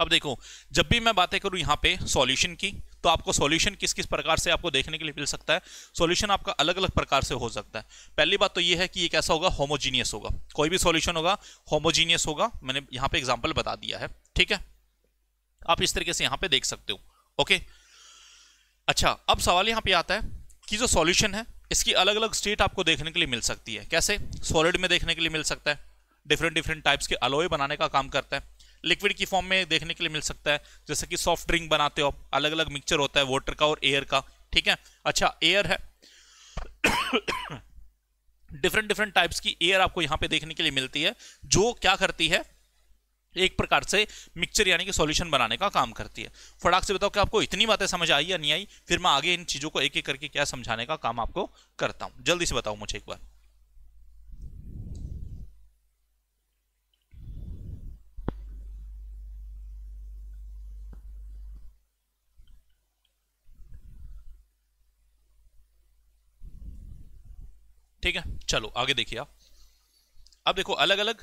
[SPEAKER 1] अब देखो जब भी मैं बातें करूं यहाँ पे सॉल्यूशन की तो आपको सॉल्यूशन किस किस प्रकार से आपको देखने के लिए मिल सकता है सॉल्यूशन आपका अलग अलग प्रकार से हो सकता है पहली बात तो ये है कि ये कैसा होगा होमोजीनियस होगा कोई भी सॉल्यूशन होगा होमोजीनियस होगा मैंने यहाँ पे एग्जाम्पल बता दिया है ठीक है आप इस तरीके से यहाँ पे देख सकते हो ओके अच्छा अब सवाल यहाँ पे आता है कि जो सॉल्यूशन है इसकी अलग अलग स्टेट आपको देखने के लिए मिल सकती है कैसे सॉलिड में देखने के लिए मिल सकता है डिफरेंट डिफरेंट टाइप्स के अलोए बनाने का काम करता है लिक्विड की फॉर्म में देखने के लिए मिल सकता है जैसे कि सॉफ्ट ड्रिंक बनाते हो अलग अलग मिक्सचर होता है वाटर का और एयर का ठीक है अच्छा एयर है डिफरेंट डिफरेंट टाइप्स की एयर आपको यहाँ पे देखने के लिए मिलती है जो क्या करती है एक प्रकार से मिक्सचर यानी कि सॉल्यूशन बनाने का काम करती है फटाक से बताओ कि आपको इतनी बातें समझ आई या नहीं आई फिर मैं आगे इन चीज़ों को एक एक करके क्या समझाने का काम आपको करता हूं जल्दी से बताओ मुझे एक बार ठीक है चलो आगे देखिए आप अब देखो अलग अलग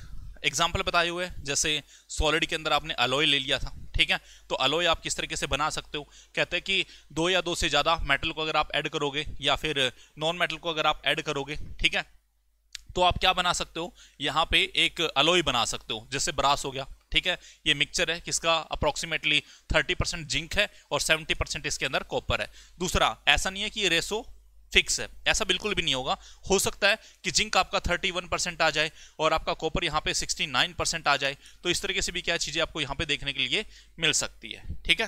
[SPEAKER 1] एग्जाम्पल बताए हुए हैं जैसे सॉलिड के अंदर आपने अलॉय ले लिया था ठीक है तो अलॉय आप किस तरीके से बना सकते हो कहते हैं कि दो या दो से ज़्यादा मेटल को अगर आप ऐड करोगे या फिर नॉन मेटल को अगर आप ऐड करोगे ठीक है तो आप क्या बना सकते हो यहाँ पे एक अलॉय बना सकते हो जैसे ब्रास हो गया ठीक है ये मिक्सचर है किसका अप्रोक्सीमेटली थर्टी परसेंट जिंक है और सेवेंटी परसेंट इसके अंदर कॉपर है दूसरा ऐसा नहीं है कि ये रेसो फिक्स है ऐसा बिल्कुल भी नहीं होगा हो सकता है कि जिंक आपका 31 परसेंट आ जाए और आपका कॉपर यहाँ पे 69 परसेंट आ जाए तो इस तरीके से भी क्या चीज़ें आपको यहाँ पे देखने के लिए मिल सकती है ठीक है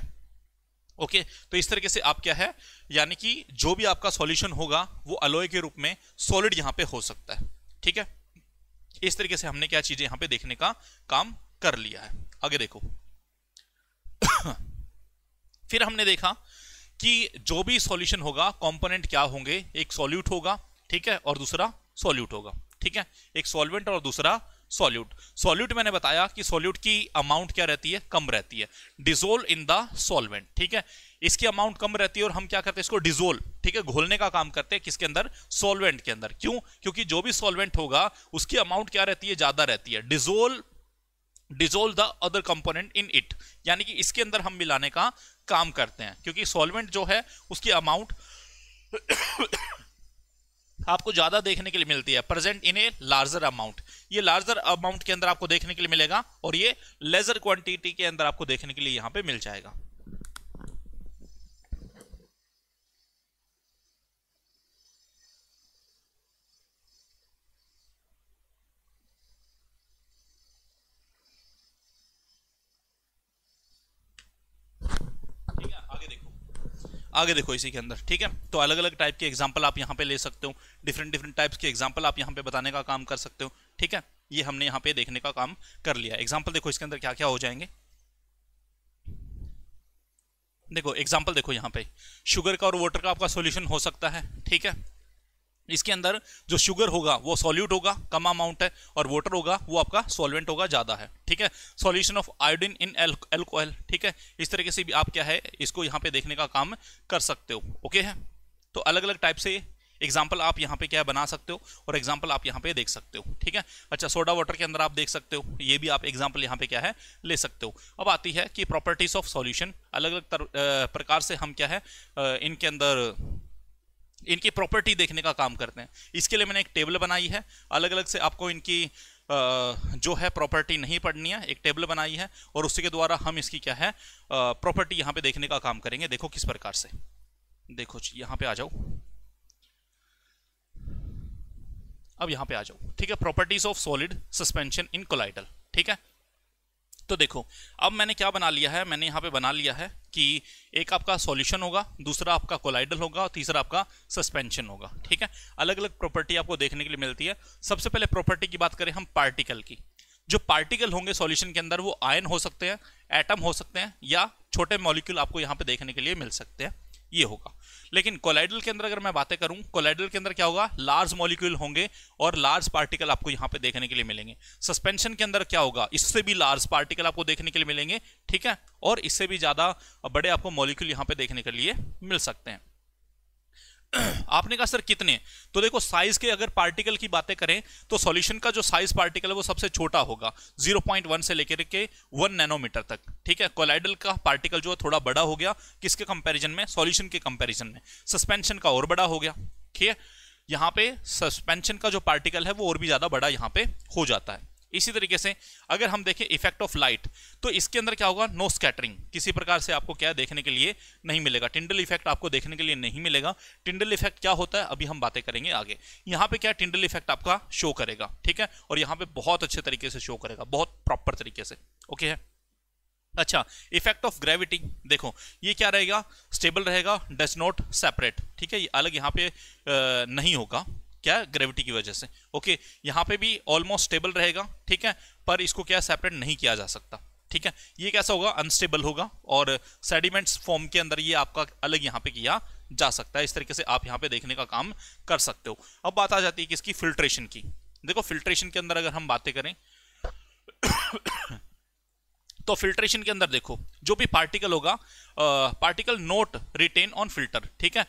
[SPEAKER 1] ओके okay, तो इस तरीके से आप क्या है यानी कि जो भी आपका सॉल्यूशन होगा वो अलोय के रूप में सॉलिड यहाँ पे हो सकता है ठीक है इस तरीके से हमने क्या चीज़ें यहाँ पे देखने का काम कर लिया है आगे देखो फिर हमने देखा कि जो भी सॉल्यूशन होगा कंपोनेंट क्या होंगे एक सॉल्यूट होगा ठीक है और दूसरा सॉल्यूट होगा ठीक है एक सॉल्वेंट और दूसरा सॉल्यूट सॉल्यूट मैंने बताया कि सॉल्यूट की अमाउंट क्या रहती है कम रहती है डिजोल्व इन द सॉल्वेंट ठीक है इसकी अमाउंट कम रहती है और हम क्या करते हैं इसको डिजोल्व ठीक है घोलने का काम करते हैं किसके अंदर सॉल्वेंट के अंदर क्यों क्योंकि जो भी सॉल्वेंट होगा उसकी अमाउंट क्या रहती है ज्यादा रहती है dissolve dissolve the other component in it यानी कि इसके अंदर हम मिलाने का काम करते हैं क्योंकि सॉल्वेंट जो है उसकी अमाउंट आपको ज़्यादा देखने के लिए मिलती है present in a larger amount ये लार्जर अमाउंट के अंदर आपको देखने के लिए मिलेगा और ये लेजर क्वांटिटी के अंदर आपको देखने के लिए यहां पे मिल जाएगा आगे देखो इसी के अंदर ठीक है तो अलग अलग टाइप के एग्जाम्पल आप यहाँ पे ले सकते हो डिफरेंट डिफरेंट टाइप्स के एग्जाम्पल आप यहाँ पे बताने का काम कर सकते हो ठीक है ये हमने यहाँ पे देखने का काम कर लिया एग्जाम्पल देखो इसके अंदर क्या क्या हो जाएंगे देखो एग्जाम्पल देखो यहाँ पे शुगर का और वाटर का आपका सोल्यूशन हो सकता है ठीक है इसके अंदर जो शुगर होगा वो सॉल्यूट होगा कम अमाउंट है और वाटर होगा वो आपका सॉल्वेंट होगा ज़्यादा है ठीक है solution of iodine in alcohol ठीक है इस तरीके से भी आप क्या है इसको यहाँ पे देखने का काम कर सकते हो ओके है तो अलग अलग टाइप से एग्जाम्पल आप यहाँ पे क्या बना सकते हो और एग्जाम्पल आप यहाँ पे देख सकते हो ठीक है अच्छा सोडा वाटर के अंदर आप देख सकते हो ये भी आप एग्जाम्पल यहाँ पे क्या है ले सकते हो अब आती है कि प्रॉपर्टीज ऑफ सॉल्यूशन अलग अलग प्रकार से हम क्या है इनके अंदर इनकी प्रॉपर्टी देखने का काम करते हैं इसके लिए मैंने एक टेबल बनाई है अलग अलग से आपको इनकी जो है प्रॉपर्टी नहीं पढ़नी है एक टेबल बनाई है और उसी के द्वारा हम इसकी क्या है प्रॉपर्टी यहाँ पे देखने का काम करेंगे देखो किस प्रकार से देखो यहाँ पे आ जाओ अब यहाँ पे आ जाओ ठीक है properties of solid suspension in colloidal ठीक है तो देखो अब मैंने क्या बना लिया है मैंने यहाँ पे बना लिया है कि एक आपका सॉल्यूशन होगा दूसरा आपका कोलाइडल होगा और तीसरा आपका सस्पेंशन होगा ठीक है अलग अलग प्रॉपर्टी आपको देखने के लिए मिलती है सबसे पहले प्रॉपर्टी की बात करें हम पार्टिकल की जो पार्टिकल होंगे सॉल्यूशन के अंदर वो आयन हो सकते हैं एटम हो सकते हैं या छोटे मॉलिक्यूल आपको यहाँ पे देखने के लिए मिल सकते हैं ये होगा लेकिन कोलाइडल के अंदर अगर मैं बातें करूं कोलाइडल के अंदर क्या होगा लार्ज मॉलिक्यूल होंगे और लार्ज पार्टिकल आपको यहां पे देखने के लिए मिलेंगे सस्पेंशन के अंदर क्या होगा इससे भी लार्ज पार्टिकल आपको देखने के लिए मिलेंगे ठीक है और इससे भी ज़्यादा बड़े आपको मॉलिक्यूल यहां पर देखने के लिए मिल सकते हैं आपने कहा सर कितने तो देखो साइज के अगर पार्टिकल की बातें करें तो सॉल्यूशन का जो साइज पार्टिकल है वो सबसे छोटा होगा 0.1 से लेकर के 1 नैनोमीटर तक ठीक है कोलाइडल का पार्टिकल जो है थोड़ा बड़ा हो गया किसके कंपैरिजन में सॉल्यूशन के कंपैरिजन में सस्पेंशन का और बड़ा हो गया ठीक है यहाँ पे सस्पेंशन का जो पार्टिकल है वो और भी ज़्यादा बड़ा यहाँ पे हो जाता है इसी तरीके से अगर हम देखें इफेक्ट ऑफ लाइट तो इसके अंदर क्या होगा नो स्कैटरिंग किसी प्रकार से आपको क्या देखने के लिए नहीं मिलेगा टिंडल इफेक्ट आपको देखने के लिए नहीं मिलेगा टिंडल इफेक्ट क्या होता है अभी हम बातें करेंगे आगे यहाँ पे क्या टिंडल इफेक्ट आपका शो करेगा ठीक है और यहाँ पे बहुत अच्छे तरीके से शो करेगा बहुत प्रॉपर तरीके से ओके है अच्छा इफेक्ट ऑफ ग्रेविटी देखो ये क्या रहेगा स्टेबल रहेगा डज नॉट सेपरेट ठीक है ये अलग यहाँ पे आ, नहीं होगा क्या ग्रेविटी की वजह से ओके यहाँ पे भी ऑलमोस्ट स्टेबल रहेगा ठीक है पर इसको क्या सेपरेट नहीं किया जा सकता ठीक है ये कैसा होगा अनस्टेबल होगा और सेडिमेंट्स फॉर्म के अंदर ये आपका अलग यहाँ पे किया जा सकता है इस तरीके से आप यहाँ पे देखने का काम कर सकते हो अब बात आ जाती है कि इसकी फिल्ट्रेशन की देखो फिल्ट्रेशन के अंदर अगर हम बातें करें तो फिल्ट्रेशन के अंदर देखो जो भी पार्टिकल होगा particle not retain on filter ठीक है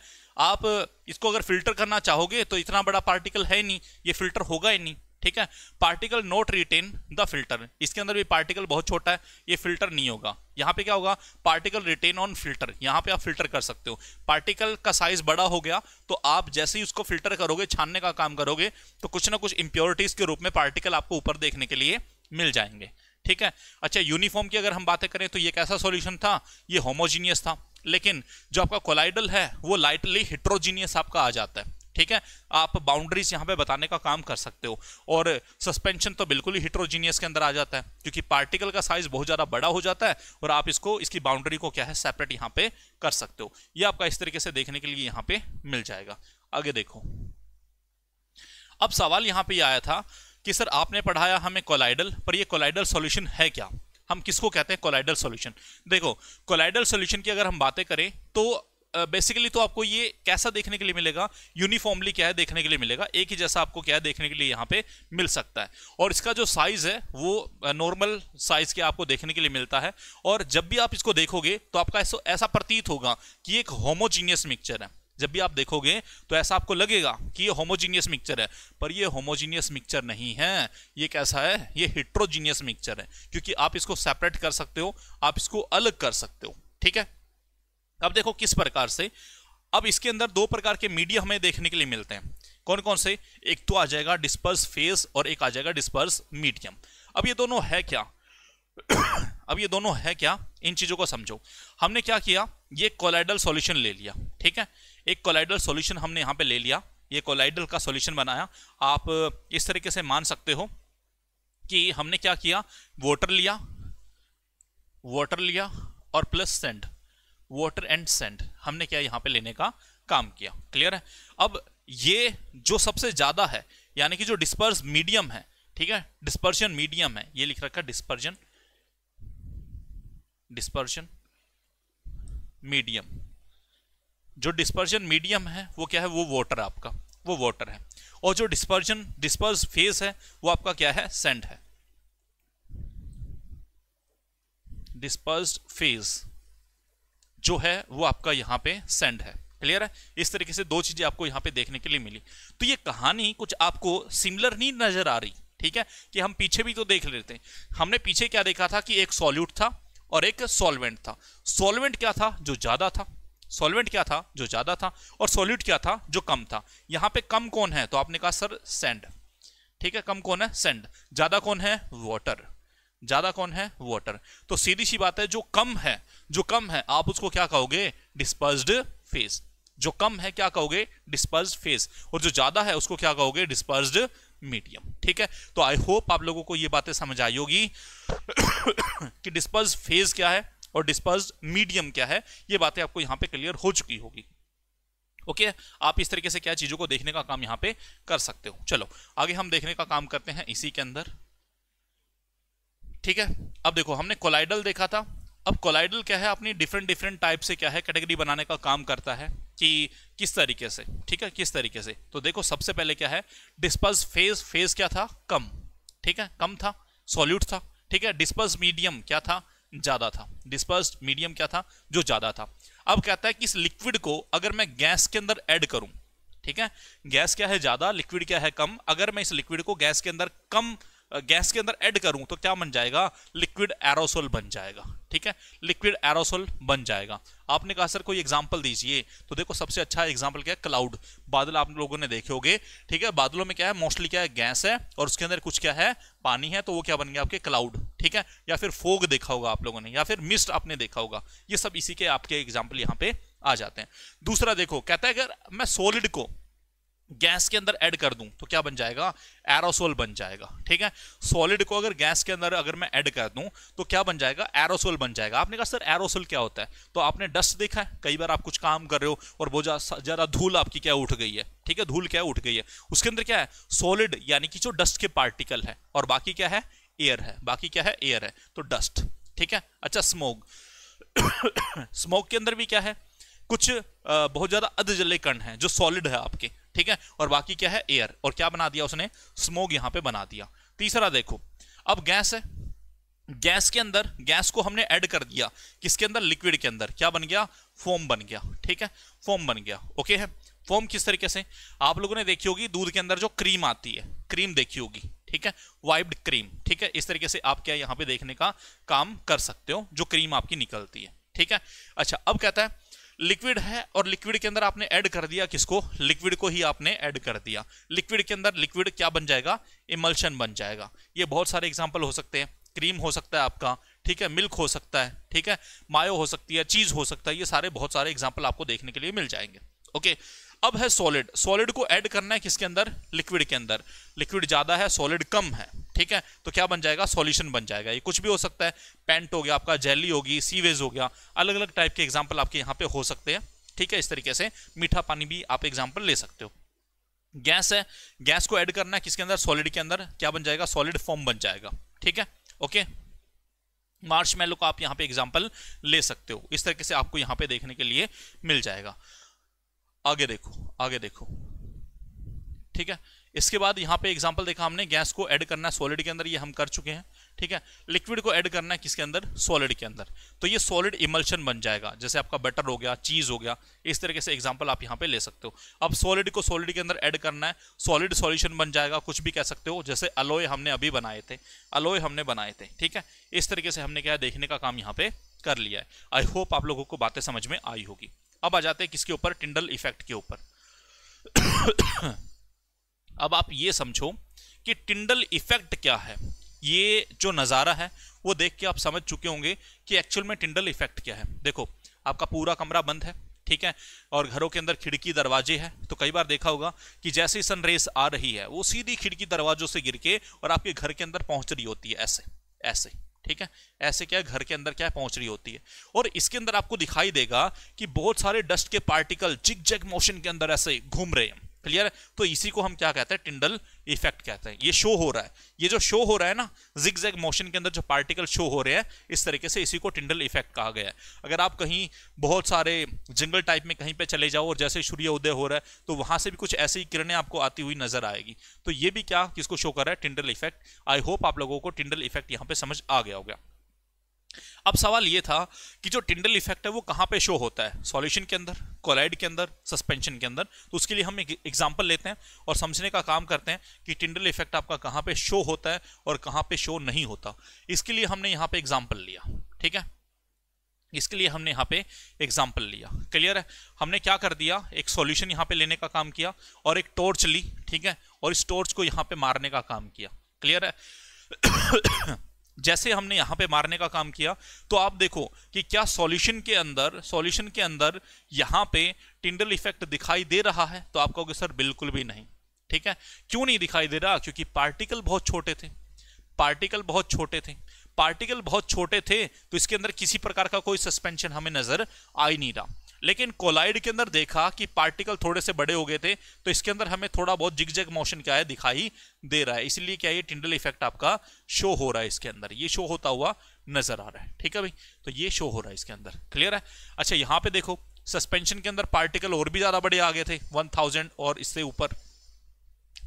[SPEAKER 1] आप इसको अगर फिल्टर करना चाहोगे तो इतना बड़ा पार्टिकल है नहीं ये फिल्टर होगा ही नहीं ठीक है particle not retain the filter इसके अंदर भी पार्टिकल बहुत छोटा है ये फिल्टर नहीं होगा यहाँ पे क्या होगा पार्टिकल रिटेन ऑन फिल्टर यहाँ पे आप फिल्टर कर सकते हो पार्टिकल का साइज बड़ा हो गया तो आप जैसे ही उसको फिल्टर करोगे छानने का काम करोगे तो कुछ ना कुछ इंप्योरिटीज के रूप में पार्टिकल आपको ऊपर देखने के लिए मिल जाएंगे ठीक है अच्छा यूनिफॉर्म की अगर हम बातें करें तो ये कैसा सॉल्यूशन था ये होमोजीनियस था लेकिन जो आपका कोलाइडल है वो लाइटली हिट्रोजीनियस आपका आ जाता है ठीक है आप बाउंड्रीज यहाँ पे बताने का काम कर सकते हो और सस्पेंशन तो बिल्कुल ही हिट्रोजीनियस के अंदर आ जाता है क्योंकि पार्टिकल का साइज बहुत ज़्यादा बड़ा हो जाता है और आप इसको इसकी बाउंड्री को क्या है सेपरेट यहाँ पे कर सकते हो ये आपका इस तरीके से देखने के लिए यहाँ पे मिल जाएगा आगे देखो अब सवाल यहाँ पे आया था कि सर आपने पढ़ाया हमें कोलाइडल पर ये कोलाइडल सॉल्यूशन है क्या हम किसको कहते हैं कोलाइडल सॉल्यूशन देखो कोलाइडल सॉल्यूशन की अगर हम बातें करें तो बेसिकली uh, तो आपको ये कैसा देखने के लिए मिलेगा यूनिफॉर्मली क्या है देखने के लिए मिलेगा एक ही जैसा आपको क्या है देखने के लिए यहाँ पे मिल सकता है और इसका जो साइज़ है वो नॉर्मल uh, साइज़ के आपको देखने के लिए मिलता है और जब भी आप इसको देखोगे तो आपका ऐसा प्रतीत होगा कि एक होमोजीनियस मिक्सचर है जब भी आप देखोगे तो ऐसा आपको लगेगा कि ये होमोजीनियस मिक्सचर है पर ये होमोजीनियस मिक्सचर नहीं है ये कैसा है ये हिट्रोजीनियस मिक्सचर है क्योंकि आप इसको सेपरेट कर सकते हो आप इसको अलग कर सकते हो ठीक है अब देखो किस प्रकार से अब इसके अंदर दो प्रकार के मीडिया हमें देखने के लिए मिलते हैं कौन कौन से एक तो आ जाएगा डिस्पर्स फेस और एक आ जाएगा डिस्पर्स मीडियम अब ये दोनों है क्या अब ये दोनों है क्या इन चीज़ों को समझो हमने क्या किया ये कोलाइडल सॉल्यूशन ले लिया ठीक है एक कोलाइडल सॉल्यूशन हमने यहाँ पे ले लिया ये कोलाइडल का सॉल्यूशन बनाया आप इस तरीके से मान सकते हो कि हमने क्या किया वाटर लिया वाटर लिया और plus sand water and sand हमने क्या यहाँ पे लेने का काम किया क्लियर है अब ये जो सबसे ज़्यादा है यानी कि जो डिस्पर्स मीडियम है ठीक है डिस्पर्शन मीडियम है ये लिख रखा है डिस्पर्जन डिस्पर्शन मीडियम जो डिस्पर्जन मीडियम है वो क्या है वो वाटर आपका वो वाटर है और जो डिस्पर्जन डिस्पर्स फेज है वो आपका क्या है सेंड है डिस्पर्स फेज जो है वो आपका यहां पे सेंड है क्लियर है इस तरीके से दो चीजें आपको यहां पे देखने के लिए मिली तो ये कहानी कुछ आपको सिमिलर नहीं नजर आ रही ठीक है कि हम पीछे भी तो देख लेते हैं हमने पीछे क्या देखा था कि एक सॉल्यूट था और एक सॉल्वेंट था सॉल्वेंट क्या था जो ज़्यादा था सॉल्वेंट क्या था जो ज़्यादा था और सॉल्यूट क्या था जो कम था यहां पे कम कौन है तो आपने कहा सर सेंड ठीक है कम कौन है सेंड ज़्यादा कौन है वाटर ज़्यादा कौन है वाटर तो सीधी सी बात है जो कम है जो कम है आप उसको क्या कहोगे डिस्पर्ज फेज जो कम है क्या कहोगे डिस्पर्ज फेज और जो ज्यादा है उसको क्या कहोगे डिस्पर्ज मीडियम ठीक है तो आई होप आप लोगों को ये बातें समझ आई होगी कि डिस्पर्स फेज क्या है और डिस्पर्स मीडियम क्या है ये बातें आपको यहाँ पे क्लियर हो चुकी होगी ओके okay, आप इस तरीके से क्या चीज़ों को देखने का काम यहाँ पे कर सकते हो चलो आगे हम देखने का काम करते हैं इसी के अंदर ठीक है अब देखो हमने कोलाइडल देखा था अब कोलाइडल क्या है अपनी डिफरेंट डिफरेंट टाइप से क्या है कैटेगरी बनाने का काम करता है कि किस तरीके से ठीक है किस तरीके से तो देखो सबसे पहले क्या है डिस्पर्स फेज फेज क्या था कम ठीक है कम था सॉल्यूट था ठीक है डिस्पर्स मीडियम क्या था ज़्यादा था डिस्पर्स मीडियम क्या था जो ज़्यादा था अब कहता है कि इस लिक्विड को अगर मैं गैस के अंदर ऐड करूं ठीक है गैस क्या है ज़्यादा लिक्विड क्या है कम अगर मैं इस लिक्विड को गैस के अंदर कम गैस के अंदर ऐड करूं तो क्या बन जाएगा लिक्विड एरोसोल बन जाएगा ठीक है लिक्विड एरोसोल बन जाएगा आपने कहा सर कोई एग्जाम्पल दीजिए तो देखो सबसे अच्छा एग्जाम्पल क्या है क्लाउड बादल आप लोगों ने देखे होंगे ठीक है बादलों में क्या है मोस्टली क्या है गैस है और उसके अंदर कुछ क्या है पानी है तो वो क्या बन गया आपके क्लाउड ठीक है या फिर फोग देखा होगा आप लोगों ने या फिर मिस्ट आपने देखा होगा ये सब इसी के आपके एग्जाम्पल यहाँ पे आ जाते हैं दूसरा देखो कहता है अगर मैं सोलिड को गैस के अंदर ऐड कर दूं तो क्या बन जाएगा एरोसोल बन जाएगा ठीक है सॉलिड को अगर गैस के अंदर अगर मैं ऐड कर दूं तो क्या बन जाएगा एरोसोल बन जाएगा आपने कहा सर एरोसोल क्या होता है तो आपने डस्ट देखा है कई बार आप कुछ काम कर रहे हो और बहुत ज़्यादा धूल आपकी क्या उठ गई है ठीक है धूल क्या उठ गई है उसके अंदर क्या है सॉलिड यानी कि जो डस्ट के पार्टिकल है और बाकी क्या है एयर है बाकी क्या है एयर है तो डस्ट ठीक है अच्छा स्मोक स्मोक के अंदर भी क्या है कुछ बहुत ज़्यादा अधजले कण है जो सॉलिड है आपके ठीक है और बाकी क्या है एयर और क्या बना दिया उसने स्मोग यहां पे बना दिया तीसरा देखो अब गैस है गैस के अंदर गैस को हमने ऐड कर दिया किसके अंदर लिक्विड के अंदर क्या बन गया फोम बन गया ठीक है फोम बन गया ओके है फोम किस तरीके से आप लोगों ने देखी होगी दूध के अंदर जो क्रीम आती है क्रीम देखी होगी ठीक है वाइब्ड क्रीम ठीक है इस तरीके से आप क्या यहां पे देखने का काम कर सकते हो जो क्रीम आपकी निकलती है ठीक है अच्छा अब कहता है लिक्विड है और लिक्विड के अंदर आपने ऐड कर दिया किसको लिक्विड को ही आपने ऐड कर दिया लिक्विड के अंदर लिक्विड क्या बन जाएगा इमल्शन बन जाएगा ये बहुत सारे एग्जाम्पल हो सकते हैं क्रीम हो सकता है आपका ठीक है मिल्क हो सकता है ठीक है मायो हो सकती है चीज हो सकता है ये सारे बहुत सारे एग्जाम्पल आपको देखने के लिए मिल जाएंगे ओके okay. अब है सॉलिड सॉलिड को ऐड करना है किसके अंदर लिक्विड के अंदर लिक्विड ज्यादा है सॉलिड कम है ठीक है तो क्या बन जाएगा सॉल्यूशन बन जाएगा ये कुछ भी हो सकता है पेंट हो गया आपका जेली होगी सीवेज हो गया अलग अलग टाइप के एग्जाम्पल आपके यहाँ पे हो सकते हैं ठीक है इस तरीके से मीठा पानी भी आप एग्जाम्पल ले सकते हो गैस है गैस को ऐड करना है किसके अंदर सॉलिड के अंदर क्या बन जाएगा सॉलिड फॉर्म बन जाएगा ठीक है ओके मार्शमेलो का आप यहाँ पे एग्जाम्पल ले सकते हो इस तरीके से आपको यहाँ पे देखने के लिए मिल जाएगा आगे देखो आगे देखो ठीक है इसके बाद यहाँ पे एग्जाम्पल देखा हमने गैस को ऐड करना है सॉलिड के अंदर ये हम कर चुके हैं ठीक है लिक्विड को ऐड करना है किसके अंदर सॉलिड के अंदर तो ये सॉलिड इमल्शन बन जाएगा जैसे आपका बटर हो गया चीज़ हो गया इस तरीके से एग्जाम्पल आप यहाँ पे ले सकते हो अब सॉलिड को सॉलिड के अंदर ऐड करना है सॉलिड सॉल्यूशन बन जाएगा कुछ भी कह सकते हो जैसे अलोए हमने अभी बनाए थे अलोए हमने बनाए थे ठीक है इस तरीके से हमने क्या देखने का काम यहाँ पे कर लिया है आई होप आप लोगों को बातें समझ में आई होगी अब आ जाते हैं किसके ऊपर टिंडल इफेक्ट के ऊपर अब आप ये समझो कि टिंडल इफेक्ट क्या है ये जो नज़ारा है वो देख के आप समझ चुके होंगे कि एक्चुअल में टिंडल इफेक्ट क्या है देखो आपका पूरा कमरा बंद है ठीक है और घरों के अंदर खिड़की दरवाजे हैं तो कई बार देखा होगा कि जैसे ही सनरेज आ रही है वो सीधी खिड़की दरवाजों से गिर के और आपके घर के अंदर पहुंच रही होती है ऐसे ऐसे ठीक है ऐसे क्या घर के अंदर क्या पहुंच रही होती है और इसके अंदर आपको दिखाई देगा कि बहुत सारे डस्ट के पार्टिकल जिग जग मोशन के अंदर ऐसे घूम रहे हैं क्लियर है तो इसी को हम क्या कहते हैं टिंडल इफेक्ट कहते हैं ये शो हो रहा है ये जो शो हो रहा है ना जिग जैग मोशन के अंदर जो पार्टिकल शो हो रहे हैं इस तरीके से इसी को टिंडल इफेक्ट कहा गया है अगर आप कहीं बहुत सारे जंगल टाइप में कहीं पे चले जाओ और जैसे उदय हो रहा है तो वहां से भी कुछ ऐसी किरणें आपको आती हुई नजर आएगी तो ये भी क्या किसको शो कर रहा है टिंडल इफेक्ट आई होप आप लोगों को टिंडल इफेक्ट यहाँ पे समझ आ गया होगा अब सवाल ये था कि जो टिंडल इफेक्ट है वो कहाँ पे शो होता है सॉल्यूशन के अंदर कोलाइड के अंदर सस्पेंशन के अंदर तो उसके लिए हम एक एग्जाम्पल लेते हैं और समझने का काम करते हैं कि टिंडल इफेक्ट आपका कहाँ पे शो होता है और कहाँ पे शो नहीं होता इसके लिए हमने यहाँ पे एग्जाम्पल लिया ठीक है इसके लिए हमने यहाँ पे एग्जाम्पल लिया क्लियर है हमने क्या कर दिया एक सोल्यूशन यहाँ पे लेने का काम किया और एक टॉर्च ली ठीक है और इस टॉर्च को यहाँ पे मारने का काम किया क्लियर है जैसे हमने यहां पे मारने का काम किया तो आप देखो कि क्या सॉल्यूशन के अंदर सॉल्यूशन के अंदर यहां पे टिंडल इफेक्ट दिखाई दे रहा है तो आप कहोगे सर बिल्कुल भी नहीं ठीक है क्यों नहीं दिखाई दे रहा क्योंकि पार्टिकल बहुत छोटे थे पार्टिकल बहुत छोटे थे पार्टिकल बहुत छोटे थे तो इसके अंदर किसी प्रकार का कोई सस्पेंशन हमें नजर आ ही नहीं रहा लेकिन कोलाइड के अंदर देखा कि पार्टिकल थोड़े से बड़े हो गए थे तो इसके अंदर हमें थोड़ा बहुत जिग जग मोशन क्या है दिखाई दे रहा है इसलिए क्या ये टिंडल इफेक्ट आपका शो हो रहा है इसके अंदर ये शो होता हुआ नजर आ रहा है ठीक है भाई तो ये शो हो रहा है इसके अंदर क्लियर है अच्छा यहाँ पे देखो सस्पेंशन के अंदर पार्टिकल और भी ज्यादा बड़े आ गए थे वन और इससे ऊपर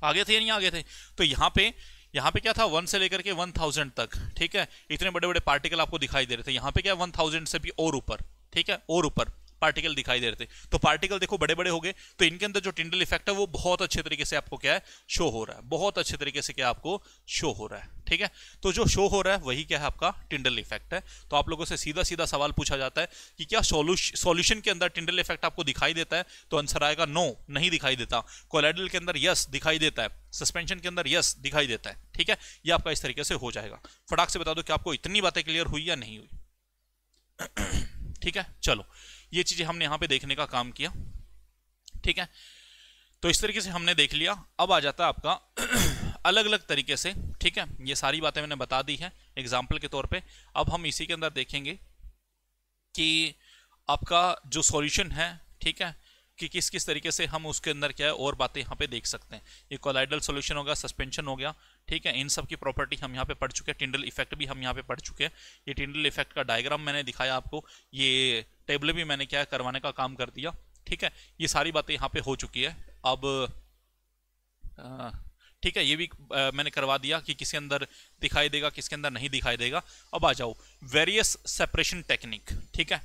[SPEAKER 1] आ गए थे या नहीं आ गए थे तो यहाँ पे यहाँ पे क्या था वन से लेकर के वन थाउजेंड तक ठीक है इतने बड़े बड़े पार्टिकल आपको दिखाई दे रहे थे यहाँ पे क्या वन थाउजेंड से भी और ऊपर ठीक है और ऊपर पार्टिकल दिखाई दे रहे थे तो पार्टिकल देखो बड़े बड़े हो गए तो इनके अंदर जो टिंडल इफेक्ट है वो बहुत अच्छे तरीके से आपको क्या है शो हो रहा है बहुत अच्छे तरीके से क्या आपको शो हो रहा है ठीक है तो जो शो हो रहा है वही क्या है आपका टिंडल इफेक्ट है तो आप लोगों से सीधा सीधा सवाल पूछा जाता है कि क्या सोल्यूशन के अंदर टिंडल इफेक्ट आपको दिखाई देता है तो आंसर आएगा नो नहीं दिखाई देता कोलेडल के अंदर यस दिखाई देता है सस्पेंशन के अंदर यस दिखाई देता है ठीक है ये आपका इस तरीके से हो जाएगा फटाक से बता दो कि आपको इतनी बातें क्लियर हुई या नहीं हुई ठीक है चलो ये चीजें हमने यहाँ पे देखने का काम किया ठीक है तो इस तरीके से हमने देख लिया अब आ जाता है आपका अलग अलग तरीके से ठीक है ये सारी बातें मैंने बता दी है एग्जाम्पल के तौर पर अब हम इसी के अंदर देखेंगे कि आपका जो सॉल्यूशन है ठीक है कि किस किस तरीके से हम उसके अंदर क्या है और बातें यहाँ पे देख सकते हैं ये कोलाइडल सॉल्यूशन होगा सस्पेंशन हो गया ठीक है इन सब की प्रॉपर्टी हम यहाँ पे पढ़ चुके हैं टिंडल इफेक्ट भी हम यहाँ पे पढ़ चुके हैं ये टिंडल इफेक्ट का डायग्राम मैंने दिखाया आपको ये टेबल भी मैंने क्या करवाने का काम कर दिया ठीक है ये सारी बातें यहाँ पे हो चुकी है अब ठीक है ये भी आ, मैंने करवा दिया कि किसके अंदर दिखाई देगा किसके अंदर नहीं दिखाई देगा अब आ जाओ वेरियस सेपरेशन टेक्निक ठीक है